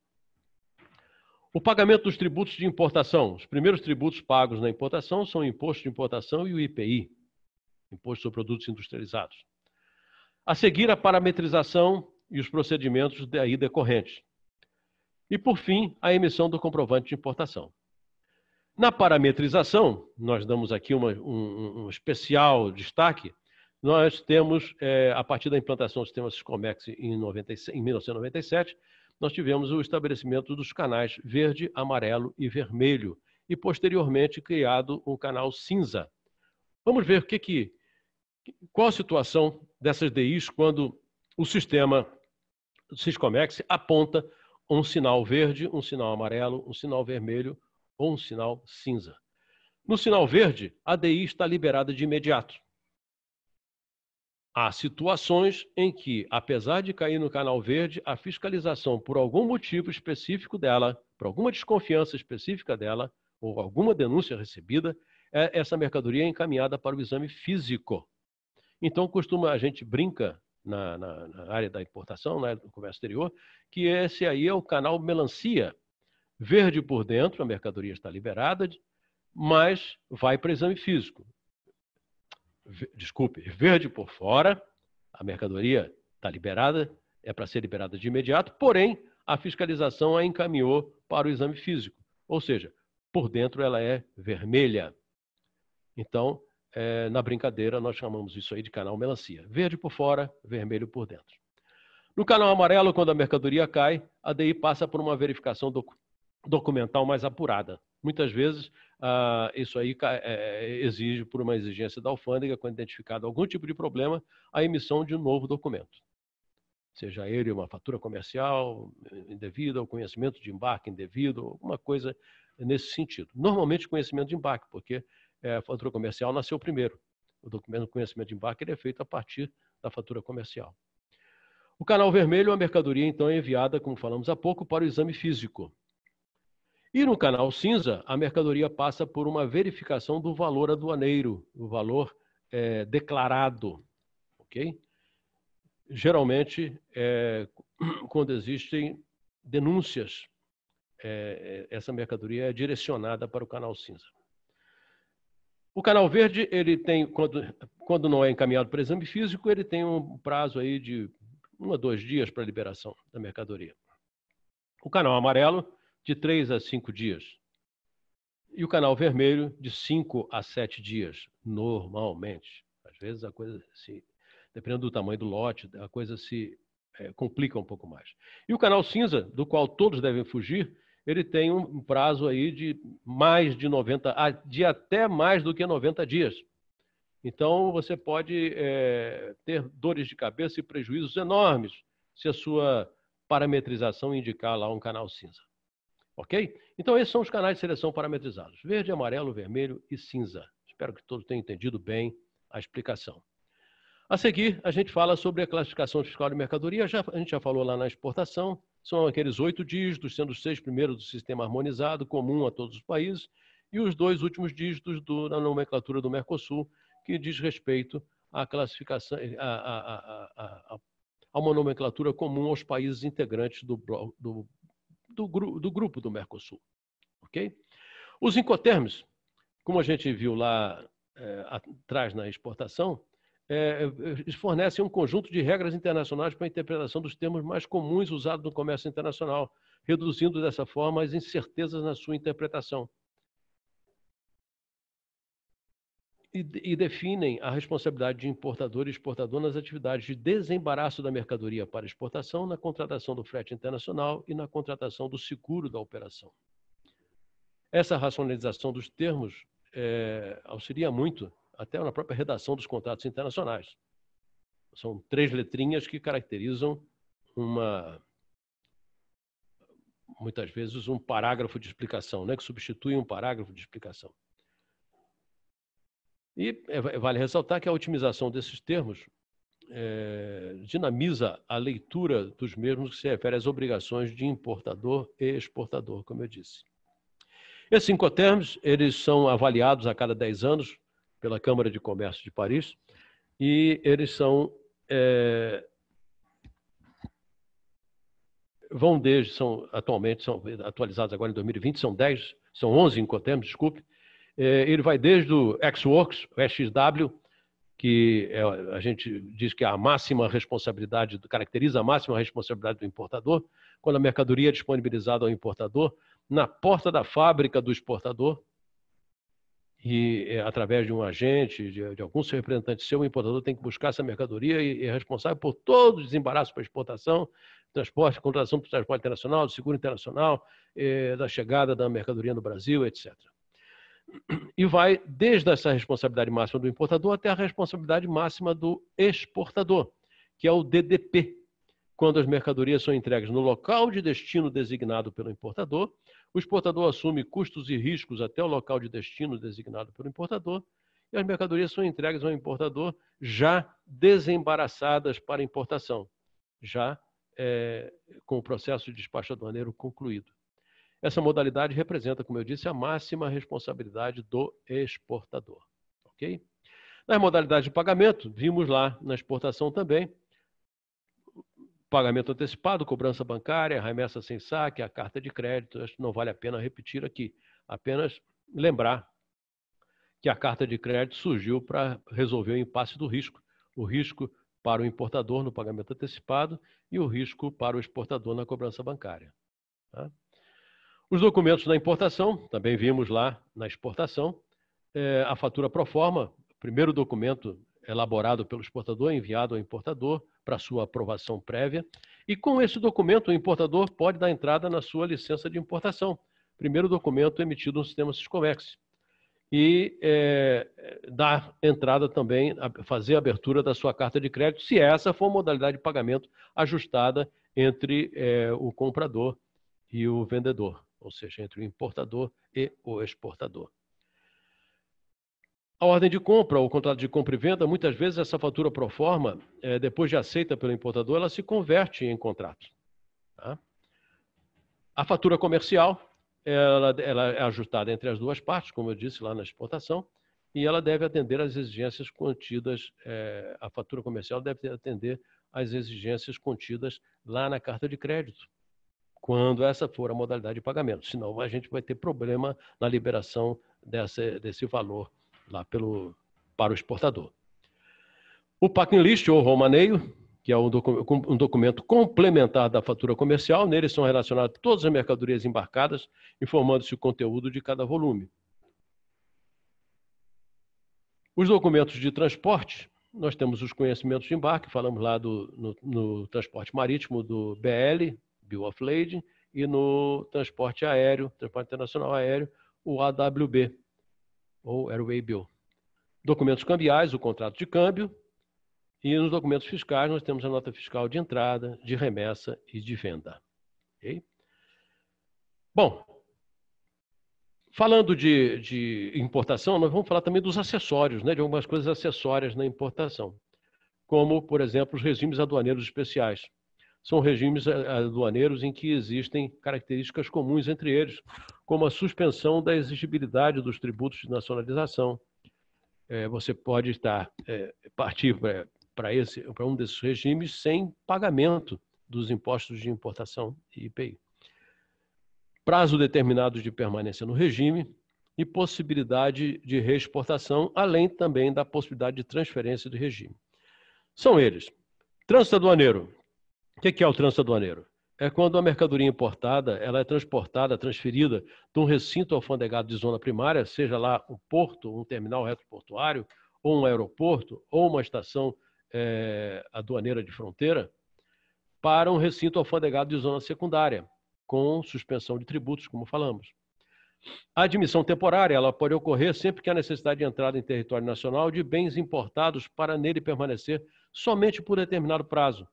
O pagamento dos tributos de importação. Os primeiros tributos pagos na importação são o imposto de importação e o IPI, Imposto sobre Produtos Industrializados. A seguir, a parametrização e os procedimentos daí decorrentes. E, por fim, a emissão do comprovante de importação. Na parametrização, nós damos aqui uma, um, um especial destaque nós temos, é, a partir da implantação do sistema Siscomex em, em 1997, nós tivemos o estabelecimento dos canais verde, amarelo e vermelho, e posteriormente criado o canal cinza. Vamos ver o que, que qual a situação dessas DIs quando o sistema Siscomex aponta um sinal verde, um sinal amarelo, um sinal vermelho ou um sinal cinza. No sinal verde, a DI está liberada de imediato. Há situações em que, apesar de cair no canal verde, a fiscalização, por algum motivo específico dela, por alguma desconfiança específica dela, ou alguma denúncia recebida, é essa mercadoria é encaminhada para o exame físico. Então, costuma, a gente brinca na, na, na área da importação, na né, área do comércio exterior, que esse aí é o canal melancia. Verde por dentro, a mercadoria está liberada, mas vai para exame físico desculpe, verde por fora, a mercadoria está liberada, é para ser liberada de imediato, porém, a fiscalização a encaminhou para o exame físico. Ou seja, por dentro ela é vermelha. Então, é, na brincadeira, nós chamamos isso aí de canal melancia. Verde por fora, vermelho por dentro. No canal amarelo, quando a mercadoria cai, a DI passa por uma verificação doc documental mais apurada. Muitas vezes, ah, isso aí é, é, exige, por uma exigência da alfândega, quando identificado algum tipo de problema, a emissão de um novo documento. Seja ele uma fatura comercial indevida, ou conhecimento de embarque indevido, alguma coisa nesse sentido. Normalmente, conhecimento de embarque, porque é, a fatura comercial nasceu primeiro. O documento conhecimento de embarque é feito a partir da fatura comercial. O canal vermelho, é a mercadoria então é enviada, como falamos há pouco, para o exame físico. E no canal cinza, a mercadoria passa por uma verificação do valor aduaneiro, o valor é, declarado, ok? Geralmente, é, quando existem denúncias, é, é, essa mercadoria é direcionada para o canal cinza. O canal verde, ele tem, quando, quando não é encaminhado para exame físico, ele tem um prazo aí de um a dois dias para liberação da mercadoria. O canal amarelo de 3 a 5 dias. E o canal vermelho, de 5 a 7 dias, normalmente. Às vezes a coisa se. Dependendo do tamanho do lote, a coisa se é, complica um pouco mais. E o canal cinza, do qual todos devem fugir, ele tem um prazo aí de mais de 90, ah, de até mais do que 90 dias. Então, você pode é, ter dores de cabeça e prejuízos enormes se a sua parametrização indicar lá um canal cinza. Ok? Então, esses são os canais de seleção parametrizados: verde, amarelo, vermelho e cinza. Espero que todos tenham entendido bem a explicação. A seguir, a gente fala sobre a classificação fiscal de mercadoria. Já, a gente já falou lá na exportação. São aqueles oito dígitos, sendo os seis primeiros do sistema harmonizado, comum a todos os países, e os dois últimos dígitos do, nomenclatura do Mercosul, que diz respeito à classificação, a, a uma nomenclatura comum aos países integrantes do, do do, do grupo do Mercosul. Ok? Os incoterms, como a gente viu lá é, atrás na exportação, é, é fornecem um conjunto de regras internacionais para a interpretação dos termos mais comuns usados no comércio internacional, reduzindo dessa forma as incertezas na sua interpretação. e, definem a responsabilidade de importador e exportador nas atividades de desembaraço da mercadoria para exportação, na contratação do frete internacional e na contratação do seguro da operação. Essa racionalização dos termos é, auxilia muito até na própria redação dos contratos internacionais. São três letrinhas que caracterizam uma muitas vezes um parágrafo de explicação, né, que substitui um parágrafo de explicação. E é, vale ressaltar que a otimização desses termos é, dinamiza a leitura dos mesmos que se refere às obrigações de importador e exportador, como eu disse. Esses incoterms, eles são avaliados a cada 10 anos pela Câmara de Comércio de Paris e eles são é, vão desde, são atualmente, são atualizados agora em 2020, são 10, são 11 incoterms, desculpe, é, ele vai desde o works, o XW, que é, a gente diz que é a máxima responsabilidade, caracteriza a máxima responsabilidade do importador, quando a mercadoria é disponibilizada ao importador, na porta da fábrica do exportador, e é, através de um agente, de, de algum seu representante seu, o importador tem que buscar essa mercadoria e é responsável por todo o desembaraço para exportação, transporte, contratação para o transporte internacional, do seguro internacional, é, da chegada da mercadoria no Brasil, etc e vai desde essa responsabilidade máxima do importador até a responsabilidade máxima do exportador, que é o DDP, quando as mercadorias são entregues no local de destino designado pelo importador, o exportador assume custos e riscos até o local de destino designado pelo importador, e as mercadorias são entregues ao importador já desembaraçadas para importação, já é, com o processo de despacho aduaneiro concluído. Essa modalidade representa, como eu disse, a máxima responsabilidade do exportador. Ok? Nas modalidades de pagamento, vimos lá na exportação também, pagamento antecipado, cobrança bancária, remessa sem saque, a carta de crédito, acho que não vale a pena repetir aqui, apenas lembrar que a carta de crédito surgiu para resolver o impasse do risco, o risco para o importador no pagamento antecipado e o risco para o exportador na cobrança bancária. Tá? Os documentos da importação, também vimos lá na exportação, é, a fatura pro forma, primeiro documento elaborado pelo exportador, enviado ao importador para sua aprovação prévia. E com esse documento, o importador pode dar entrada na sua licença de importação, primeiro documento emitido no sistema Siscomex. E é, dar entrada também, fazer a abertura da sua carta de crédito, se essa for a modalidade de pagamento ajustada entre é, o comprador e o vendedor ou seja, entre o importador e o exportador. A ordem de compra, ou contrato de compra e venda, muitas vezes essa fatura pro forma, eh, depois de aceita pelo importador, ela se converte em contrato. Tá? A fatura comercial, ela, ela, é ajustada entre as duas partes, como eu disse lá na exportação, e ela deve atender às exigências contidas, é, a fatura comercial deve atender às exigências contidas lá na carta de crédito quando essa for a modalidade de pagamento. Senão a gente vai ter problema na liberação dessa, desse valor lá pelo, para o exportador. O packing list ou romaneio, que é um, docu um documento complementar da fatura comercial, nele são relacionadas todas as mercadorias embarcadas, informando-se o conteúdo de cada volume. Os documentos de transporte, nós temos os conhecimentos de embarque, falamos lá do, no, no transporte marítimo do BL, Bill of Lading, e no transporte aéreo, transporte internacional aéreo, o AWB, ou Airway Bill. Documentos cambiais, o contrato de câmbio, e nos documentos fiscais nós temos a nota fiscal de entrada, de remessa e de venda. Okay? Bom, falando de, de, importação, nós vamos falar também dos acessórios, né, de algumas coisas acessórias na importação, como, por exemplo, os regimes aduaneiros especiais são regimes eh, eh, aduaneiros em que existem características comuns entre eles, como a suspensão da exigibilidade dos tributos de nacionalização. É, você pode estar é, partir para esse para um desses regimes sem pagamento dos impostos de importação e IPI. Prazo determinado de permanência no regime e possibilidade de reexportação, além também da possibilidade de transferência do regime. São eles: trânsito aduaneiro, o que, que é o trânsito aduaneiro? É quando a mercadoria importada ela é transportada, transferida de um recinto alfandegado de zona primária, seja lá um porto, um terminal retroportuário, ou um aeroporto, ou uma estação é, aduaneira de fronteira, para um recinto alfandegado de zona secundária, com suspensão de tributos, como falamos. A admissão temporária ela pode ocorrer sempre que há necessidade de entrada em território nacional de bens importados para nele permanecer somente por determinado prazo,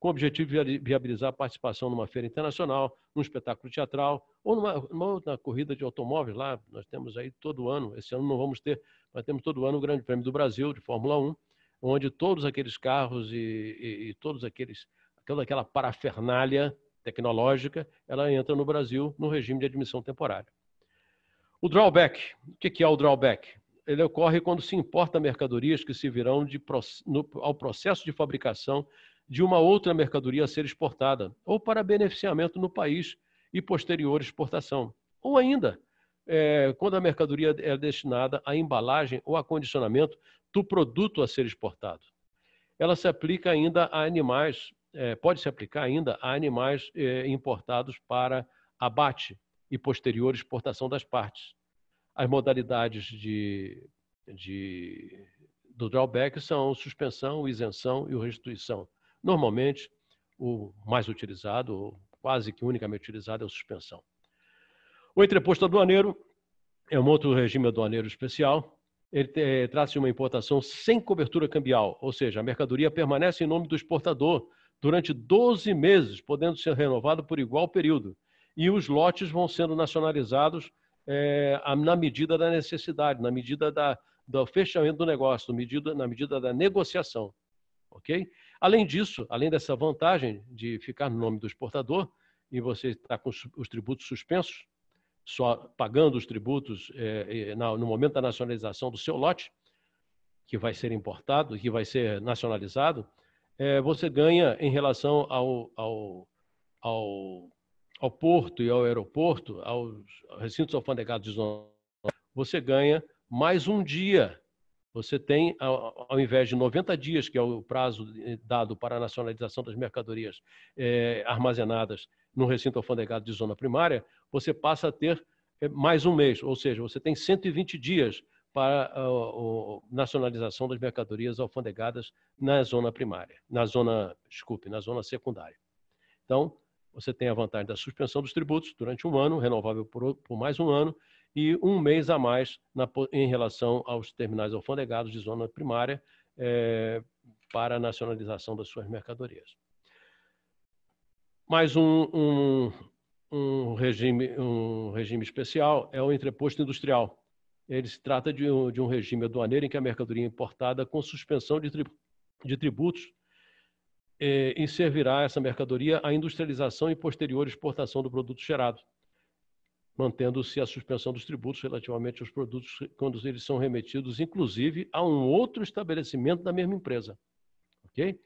com o objetivo de viabilizar a participação numa feira internacional, num espetáculo teatral ou numa, numa outra corrida de automóveis lá. Nós temos aí todo ano, esse ano não vamos ter, mas temos todo ano o Grande Prêmio do Brasil de Fórmula 1, onde todos aqueles carros e, e, e todos aqueles toda aquela parafernália tecnológica, ela entra no Brasil no regime de admissão temporária. O drawback, o que é o drawback? Ele ocorre quando se importa mercadorias que se virão de, no, ao processo de fabricação de uma outra mercadoria a ser exportada, ou para beneficiamento no país e posterior exportação. Ou ainda, é, quando a mercadoria é destinada à embalagem ou acondicionamento do produto a ser exportado. Ela se aplica ainda a animais, é, pode se aplicar ainda a animais é, importados para abate e posterior exportação das partes. As modalidades de, de, do drawback são suspensão, isenção e restituição. Normalmente, o mais utilizado, quase que unicamente utilizado, é a suspensão. O entreposto aduaneiro é um outro regime aduaneiro especial. Ele é, trata-se de uma importação sem cobertura cambial, ou seja, a mercadoria permanece em nome do exportador durante 12 meses, podendo ser renovada por igual período. E os lotes vão sendo nacionalizados é, na medida da necessidade, na medida da, do fechamento do negócio, medida, na medida da negociação ok? Além disso, além dessa vantagem de ficar no nome do exportador e você estar tá com os tributos suspensos, só pagando os tributos é, é no momento da nacionalização do seu lote, que vai ser importado, que vai ser nacionalizado, é, você ganha em relação ao, ao, ao, ao porto e ao aeroporto, aos recintos alfandegados de zona, você ganha mais um dia você tem, ao, invés de 90 dias, que é o prazo eh, dado para a nacionalização das mercadorias é, armazenadas no recinto alfandegado de zona primária, você passa a ter eh, mais um mês, ou seja, você tem 120 dias para a, ah, nacionalização das mercadorias alfandegadas na zona primária, na zona, desculpe, na zona secundária. Então, você tem a vantagem da suspensão dos tributos durante um ano, renovável por, por mais um ano, e um mês a mais na, em relação aos terminais alfandegados de zona primária é, para a nacionalização das suas mercadorias. Mais um, um, um, regime, um regime especial é o entreposto industrial. Ele se trata de um, de um regime aduaneiro em que a mercadoria é importada com suspensão de, tri, de tributos eh, e servirá essa mercadoria à industrialização e posterior exportação do produto gerado mantendo-se a suspensão dos tributos relativamente aos produtos quando eles são remetidos, inclusive, a um outro estabelecimento da mesma empresa. Ok?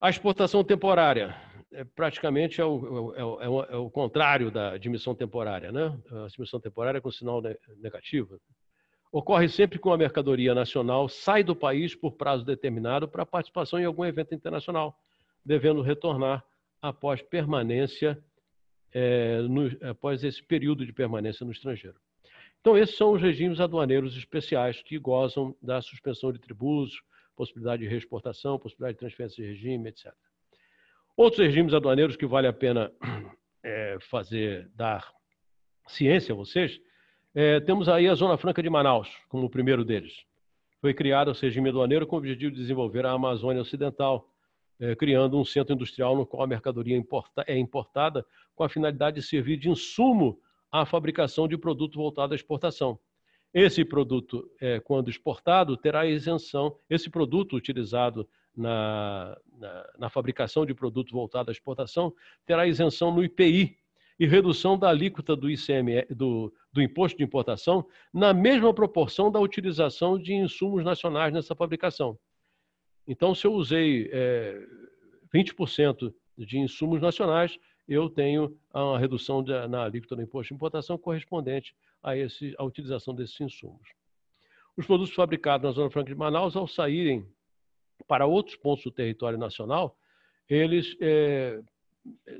A exportação temporária é praticamente é o, é o, é o é é contrário da admissão temporária, né? A admissão temporária é com sinal negativo. Ocorre sempre que uma mercadoria nacional sai do país por prazo determinado para participação em algum evento internacional, devendo retornar após permanência é, no, após esse período de permanência no estrangeiro. Então, esses são os regimes aduaneiros especiais que gozam da suspensão de tributos, possibilidade de reexportação, possibilidade de transferência de regime, etc. Outros regimes aduaneiros que vale a pena é, fazer, dar ciência a vocês, é, temos aí a Zona Franca de Manaus, como o primeiro deles. Foi criado esse regime aduaneiro com o objetivo de desenvolver a Amazônia Ocidental, eh, criando um centro industrial no qual a mercadoria é importada com a finalidade de servir de insumo à fabricação de produto voltado à exportação. Esse produto, eh, quando exportado, terá isenção. Esse produto utilizado na, na, na fabricação de produto voltado à exportação terá isenção no IPI, e redução da alíquota do ICM do, do, imposto de importação na mesma proporção da utilização de insumos nacionais nessa fabricação. Então, se eu usei é, 20% de insumos nacionais, eu tenho a redução de, na alíquota do imposto de importação correspondente a esse, à utilização desses insumos. Os produtos fabricados na Zona Franca de Manaus, ao saírem para outros pontos do território nacional, eles é,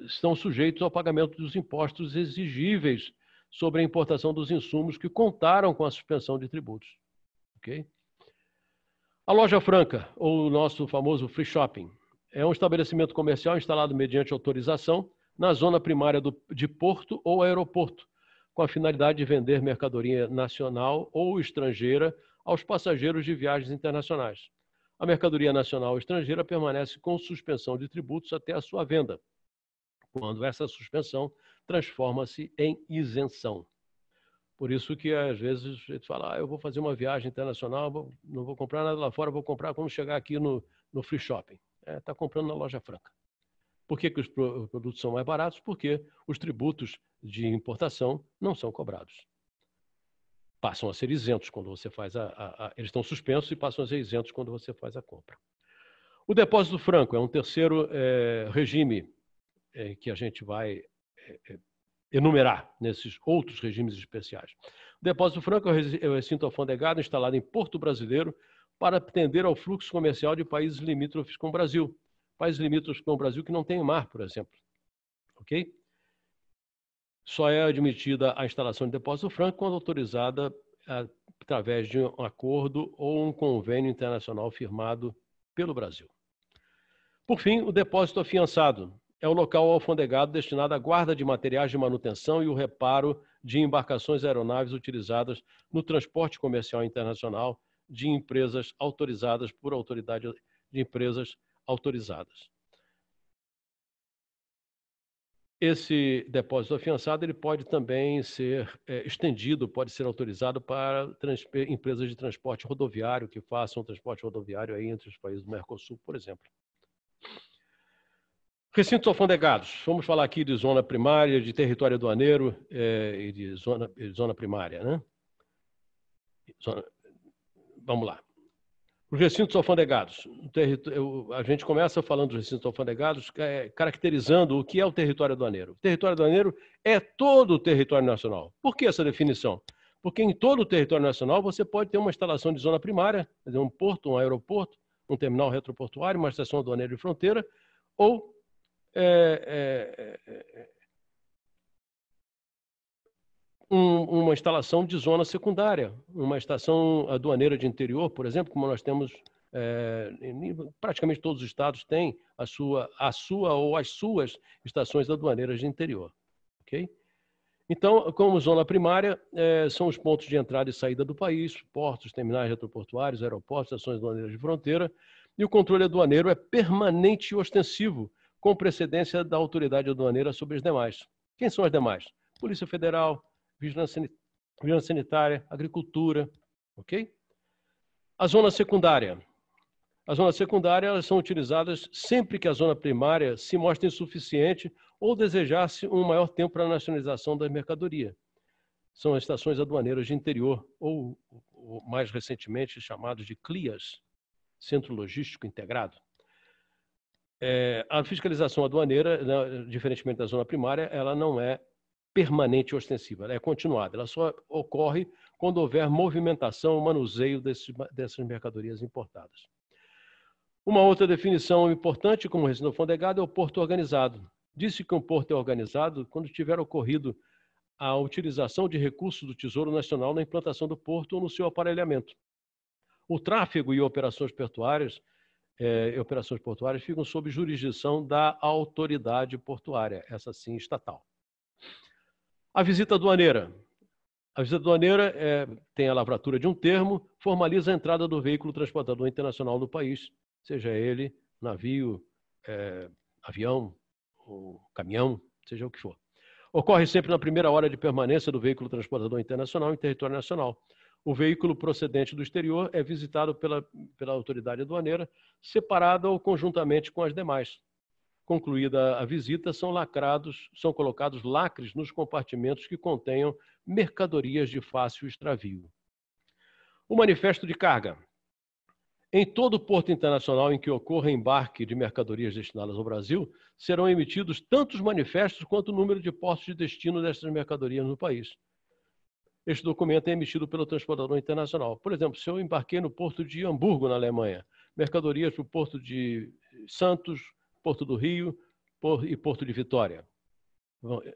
estão sujeitos ao pagamento dos impostos exigíveis sobre a importação dos insumos que contaram com a suspensão de tributos. Okay? A loja franca, ou o nosso famoso free shopping, é um estabelecimento comercial instalado mediante autorização na zona primária do, de porto ou aeroporto, com a finalidade de vender mercadoria nacional ou estrangeira aos passageiros de viagens internacionais. A mercadoria nacional ou estrangeira permanece com suspensão de tributos até a sua venda, quando essa suspensão transforma-se em isenção. Por isso que às vezes a gente fala, ah, eu vou fazer uma viagem internacional, não vou comprar nada lá fora, vou comprar quando chegar aqui no, no free shopping. Está é, tá comprando na loja franca. Por que, que os produtos são mais baratos? Porque os tributos de importação não são cobrados. Passam a ser isentos quando você faz a, a, a, Eles estão suspensos e passam a ser isentos quando você faz a compra. O depósito franco é um terceiro é, regime é, que a gente vai eh, enumerar nesses outros regimes especiais. O depósito franco é o é recinto alfandegado instalado em Porto Brasileiro para atender ao fluxo comercial de países limítrofes com o Brasil. Países limítrofes com o Brasil que não têm mar, por exemplo. Ok? Só é admitida a instalação de depósito franco quando autorizada através de um acordo ou um convênio internacional firmado pelo Brasil. Por fim, o depósito afiançado, é o local alfandegado destinado à guarda de materiais de manutenção e o reparo de embarcações aeronaves utilizadas no transporte comercial internacional de empresas autorizadas por autoridade de empresas autorizadas. Esse depósito afiançado ele pode também ser é, estendido, pode ser autorizado para empresas de transporte rodoviário que façam transporte rodoviário aí entre os países do Mercosul, por exemplo. Recintos alfandegados. Vamos falar aqui de zona primária, de território aduaneiro é, e de zona, de zona primária, né? Zona... Vamos lá. Os recintos alfandegados. A gente começa falando dos recintos alfandegados, é, caracterizando o que é o território aduaneiro. O território aduaneiro é todo o território nacional. Por que essa definição? Porque em todo o território nacional você pode ter uma instalação de zona primária, um porto, um aeroporto, um terminal retroportuário, uma estação aduaneira de fronteira, ou é, é, é, é, um, uma instalação de zona secundária, uma estação aduaneira de interior, por exemplo, como nós temos é, praticamente todos os estados têm a sua, a sua ou as suas estações aduaneiras de interior, ok? Então, como zona primária, são os pontos de entrada e saída do país, portos, terminais retroportuários, aeroportos, estações aduaneiras de fronteira, e o controle aduaneiro é permanente e ostensivo, com precedência da autoridade aduaneira sobre as demais. Quem são as demais? Polícia Federal, Vigilância Sanitária, Agricultura, ok? A zona secundária. A zona secundária elas são utilizadas sempre que a zona primária se mostra insuficiente ou desejar-se um maior tempo para a nacionalização da mercadoria. São as estações aduaneiras de interior, ou, ou mais recentemente chamados de CLIAs, Centro Logístico Integrado. É, a fiscalização aduaneira, né, diferentemente da zona primária, ela não é permanente ou ostensiva, ela é continuada. Ela só ocorre quando houver movimentação, manuseio desse, dessas mercadorias importadas. Uma outra definição importante, como resina fondegado, é o porto organizado. Disse que um porto é organizado quando tiver ocorrido a utilização de recursos do Tesouro Nacional na implantação do porto ou no seu aparelhamento. O tráfego e operações portuárias eh, operações portuárias ficam sob jurisdição da autoridade portuária, essa sim estatal. A visita aduaneira. A visita aduaneira eh, tem a lavratura de um termo, formaliza a entrada do veículo transportador internacional no país, seja ele navio, eh, avião, ou caminhão, seja o que for. Ocorre sempre na primeira hora de permanência do veículo transportador internacional em território nacional o veículo procedente do exterior é visitado pela, pela autoridade aduaneira, separada ou conjuntamente com as demais. Concluída a visita, são lacrados, são colocados lacres nos compartimentos que contenham mercadorias de fácil extravio. O manifesto de carga. Em todo porto internacional em que ocorra embarque de mercadorias destinadas ao Brasil, serão emitidos tantos manifestos quanto o número de portos de destino destas mercadorias no país este documento é emitido pelo transportador internacional. Por exemplo, se eu embarquei no porto de Hamburgo, na Alemanha, mercadorias do porto de Santos, Porto do Rio e Porto de Vitória,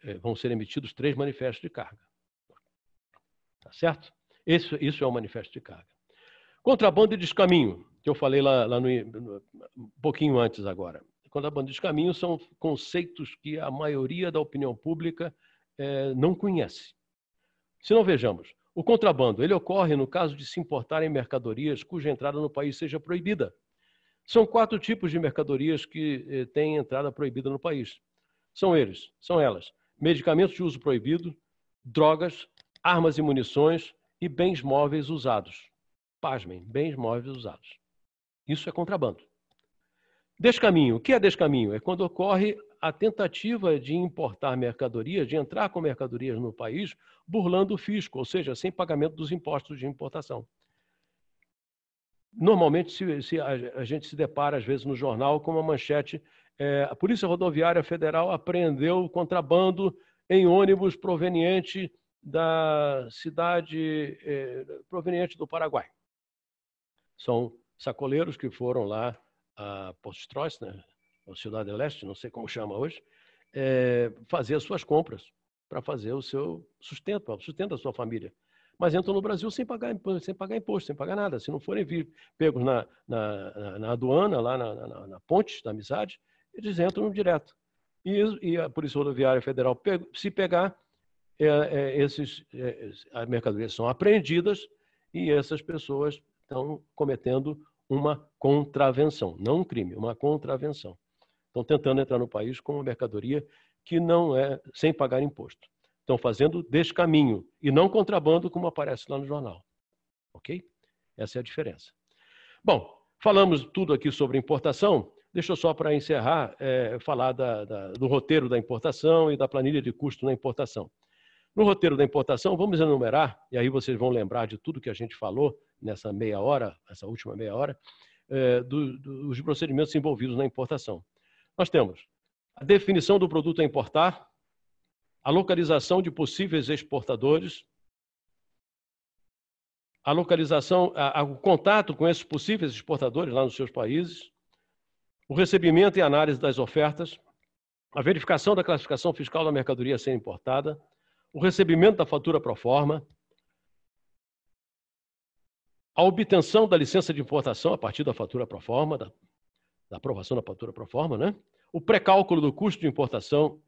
eh, vão ser emitidos três manifestos de carga. Tá certo? Isso, isso é um manifesto de carga. Contrabando e descaminho, que eu falei lá, lá no, um pouquinho antes agora. Contrabando e descaminho são conceitos que a maioria da opinião pública é, não conhece. Se não vejamos, o contrabando, ele ocorre no caso de se importarem mercadorias cuja entrada no país seja proibida. São quatro tipos de mercadorias que eh, têm entrada proibida no país. São eles, são elas: medicamentos de uso proibido, drogas, armas e munições e bens móveis usados. Pasmem, bens móveis usados. Isso é contrabando. Descaminho. O que é descaminho? É quando ocorre a tentativa de importar mercadorias, de entrar com mercadorias no país, burlando o fisco, ou seja, sem pagamento dos impostos de importação. Normalmente, se, se a, a, gente se depara, às vezes, no jornal com uma manchete: é, a Polícia Rodoviária Federal apreendeu contrabando em ônibus proveniente da cidade, é, proveniente do Paraguai. São sacoleiros que foram lá a Porto Stroessner, né, ou Cidade Leste, não sei como chama hoje, é, fazer as suas compras para fazer o seu sustento, o sustento da sua família. Mas entram no Brasil sem pagar imposto, sem pagar, imposto, sem pagar nada. Se não forem vir pegos na, na, na aduana, lá na, na, na, ponte da amizade, eles entram direto. E, e a Polícia Rodoviária Federal, se pegar, é, é, esses, é, as mercadorias são apreendidas e essas pessoas estão cometendo uma contravenção, não um crime, uma contravenção. Estão tentando entrar no país com uma mercadoria que não é sem pagar imposto. Estão fazendo descaminho e não contrabando, como aparece lá no jornal. Ok? Essa é a diferença. Bom, falamos tudo aqui sobre importação. Deixa eu só, para encerrar, é, falar da, da, do roteiro da importação e da planilha de custo na importação. No roteiro da importação, vamos enumerar, e aí vocês vão lembrar de tudo que a gente falou nessa meia hora, essa última meia hora, é, do, dos procedimentos envolvidos na importação. Nós temos a definição do produto a importar, a localização de possíveis exportadores, a localização, a, a, o contato com esses possíveis exportadores lá nos seus países, o recebimento e análise das ofertas, a verificação da classificação fiscal da mercadoria a ser importada, o recebimento da fatura pro forma, a obtenção da licença de importação a partir da fatura pro forma, da, da aprovação da fatura pro forma, né? O pré-cálculo do custo de importação,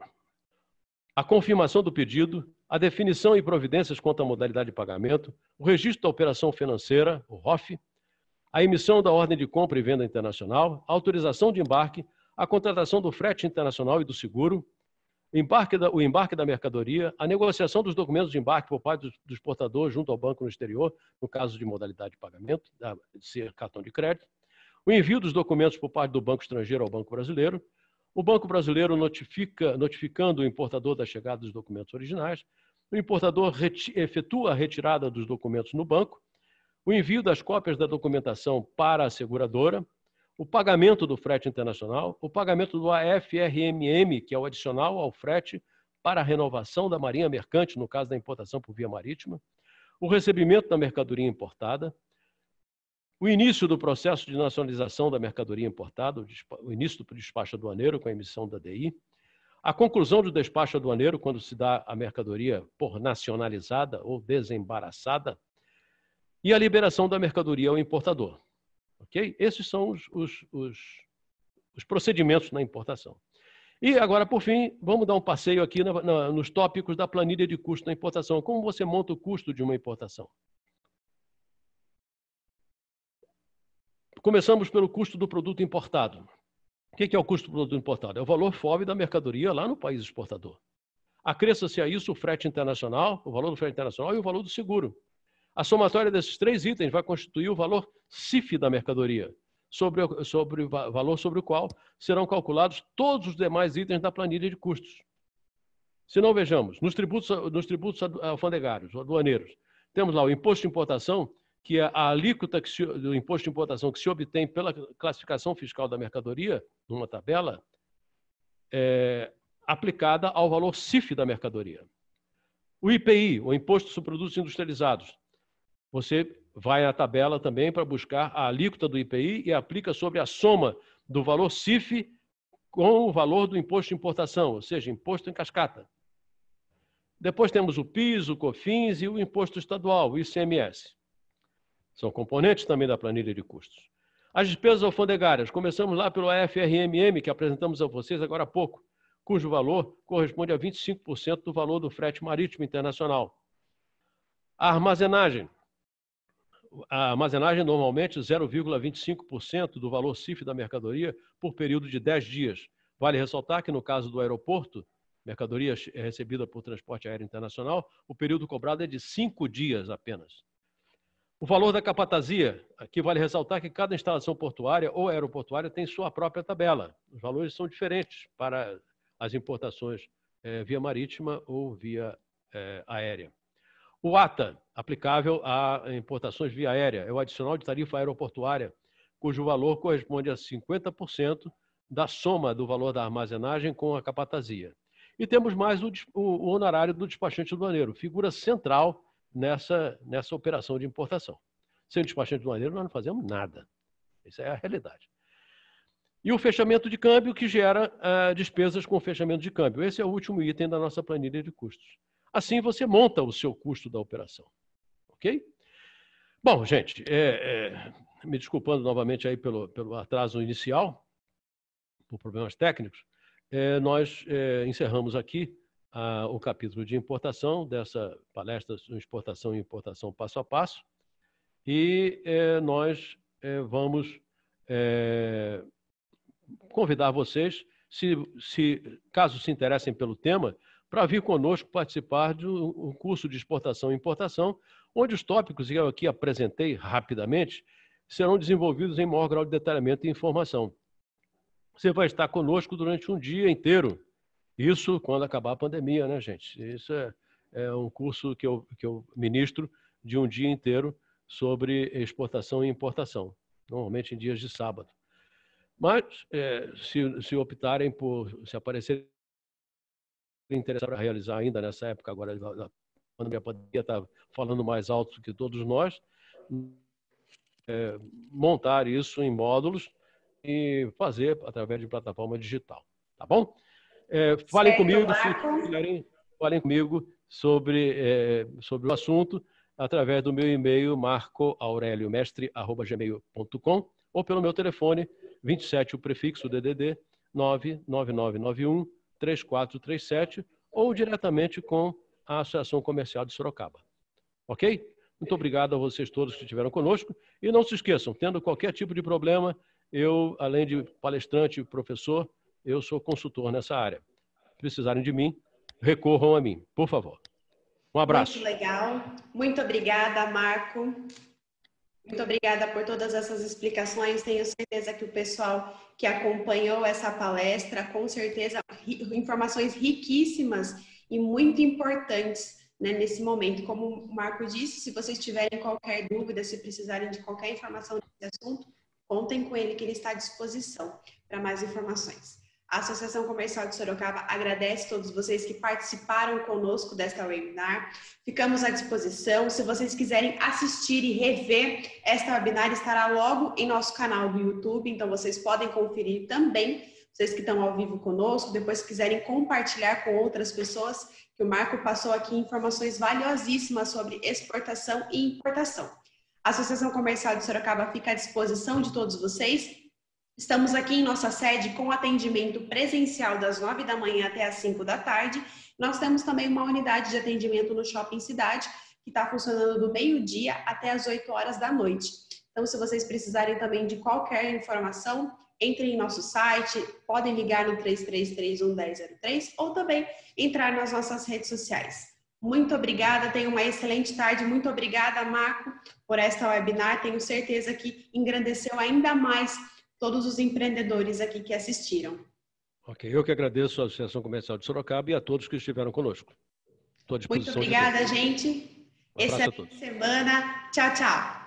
a confirmação do pedido, a definição e providências quanto à modalidade de pagamento, o registro da operação financeira, o ROF, a emissão da ordem de compra e venda internacional, a autorização de embarque, a contratação do frete internacional e do seguro, o embarque da, o embarque da mercadoria, a negociação dos documentos de embarque por parte do exportador junto ao banco no exterior, no caso de modalidade de pagamento, de ser cartão de crédito, o envio dos documentos por parte do Banco Estrangeiro ao Banco Brasileiro, o Banco Brasileiro notifica, notificando o importador da chegada dos documentos originais, o importador efetua a retirada dos documentos no banco, o envio das cópias da documentação para a seguradora, o pagamento do frete internacional, o pagamento do AFRMM, que é o adicional ao frete para a renovação da marinha mercante, no caso da importação por via marítima, o recebimento da mercadoria importada, o início do processo de nacionalização da mercadoria importada, o início do despacho aduaneiro com a emissão da DI, a conclusão do despacho aduaneiro quando se dá a mercadoria por nacionalizada ou desembaraçada e a liberação da mercadoria ao importador. Ok? Esses são os, os, os, os procedimentos na importação. E agora, por fim, vamos dar um passeio aqui na, na, nos tópicos da planilha de custo da importação. Como você monta o custo de uma importação? Começamos pelo custo do produto importado. O é que é o custo do produto importado? É o valor FOB da mercadoria lá no país exportador. Acresça-se a isso o frete internacional, o valor do frete internacional e o valor do seguro. A somatória desses três itens vai constituir o valor CIF da mercadoria, sobre, sobre, valor sobre o qual serão calculados todos os demais itens da planilha de custos. Se não vejamos, nos tributos, nos tributos alfandegários, aduaneiros, temos lá o imposto de importação, que a alíquota que se, do imposto de importação que se obtém pela classificação fiscal da mercadoria, numa tabela, é aplicada ao valor CIF da mercadoria. O IPI, o Imposto sobre Produtos Industrializados, você vai na tabela também para buscar a alíquota do IPI e aplica sobre a soma do valor CIF com o valor do imposto de importação, ou seja, imposto em cascata. Depois temos o PIS, o COFINS e o imposto estadual, o ICMS. São componentes também da planilha de custos. As despesas alfandegárias, começamos lá pelo AFRMM, que apresentamos a vocês agora há pouco, cujo valor corresponde a 25% do valor do frete marítimo internacional. A armazenagem. A armazenagem normalmente 0,25% do valor CIF da mercadoria por período de 10 dias. Vale ressaltar que no caso do aeroporto, mercadoria é, recebida por transporte aéreo internacional, o período cobrado é de 5 dias apenas. O valor da capatazia. Aqui vale ressaltar que cada instalação portuária ou aeroportuária tem sua própria tabela. Os valores são diferentes para as importações eh, via marítima ou via eh, aérea. O ATA, aplicável a importações via aérea, é o adicional de tarifa aeroportuária, cujo valor corresponde a 50% da soma do valor da armazenagem com a capatazia. E temos mais o, o honorário do despachante aduaneiro, figura central nessa, nessa operação de importação. Sem o despachante aduaneiro, nós não fazemos nada. Essa é a realidade. E o fechamento de câmbio, que gera ah, despesas com fechamento de câmbio. Esse é o último item da nossa planilha de custos. Assim você monta o seu custo da operação. Ok? Bom, gente, é, é, me desculpando novamente aí pelo, pelo atraso inicial, por problemas técnicos, é, nós é, encerramos aqui o capítulo de importação dessa palestra Exportação e Importação Passo a Passo. E eh, nós eh, vamos eh, convidar vocês, se, se, caso se interessem pelo tema, para vir conosco participar de um curso de exportação e importação, onde os tópicos que eu aqui apresentei rapidamente serão desenvolvidos em maior grau de detalhamento e informação. Você vai estar conosco durante um dia inteiro isso quando acabar a pandemia, né, gente? Isso é, é um curso que eu, que eu ministro de um dia inteiro sobre exportação e importação, normalmente em dias de sábado. Mas, é, se, se optarem por, se aparecerem interessados para realizar ainda nessa época, agora quando a pandemia está falando mais alto que todos nós, é, montar isso em módulos e fazer através de plataforma digital, tá bom? É, falem comigo, se falem comigo sobre, é, sobre o assunto através do meu e-mail marcoaureliomestre@gmail.com ou pelo meu telefone 27 o prefixo DDD 99991 3437 ou diretamente com a Associação Comercial de Sorocaba. OK? Muito obrigado a vocês todos que estiveram conosco e não se esqueçam, tendo qualquer tipo de problema, eu, além de palestrante e professor, eu sou consultor nessa área. Se precisarem de mim, recorram a mim, por favor. Um abraço. Muito legal. Muito obrigada, Marco. Muito obrigada por todas essas explicações. Tenho certeza que o pessoal que acompanhou essa palestra, com certeza, informações riquíssimas e muito importantes né, nesse momento. Como o Marco disse, se vocês tiverem qualquer dúvida, se precisarem de qualquer informação desse assunto, contem com ele que ele está à disposição para mais informações. A Associação Comercial de Sorocaba agradece a todos vocês que participaram conosco desta webinar. Ficamos à disposição. Se vocês quiserem assistir e rever esta webinar, estará logo em nosso canal do YouTube, então vocês podem conferir também. Vocês que estão ao vivo conosco, depois se quiserem compartilhar com outras pessoas, que o Marco passou aqui informações valiosíssimas sobre exportação e importação. A Associação Comercial de Sorocaba fica à disposição de todos vocês Estamos aqui em nossa sede com atendimento presencial das 9 da manhã até as 5 da tarde. Nós temos também uma unidade de atendimento no Shopping Cidade, que está funcionando do meio-dia até as 8 horas da noite. Então, se vocês precisarem também de qualquer informação, entrem em nosso site, podem ligar no 333 ou também entrar nas nossas redes sociais. Muito obrigada, tenha uma excelente tarde. Muito obrigada, Marco, por esta webinar. Tenho certeza que engrandeceu ainda mais todos os empreendedores aqui que assistiram. Ok, eu que agradeço à Associação Comercial de Sorocaba e a todos que estiveram conosco. Estou à disposição. Muito obrigada, gente. Um Excelente é semana. Tchau, tchau.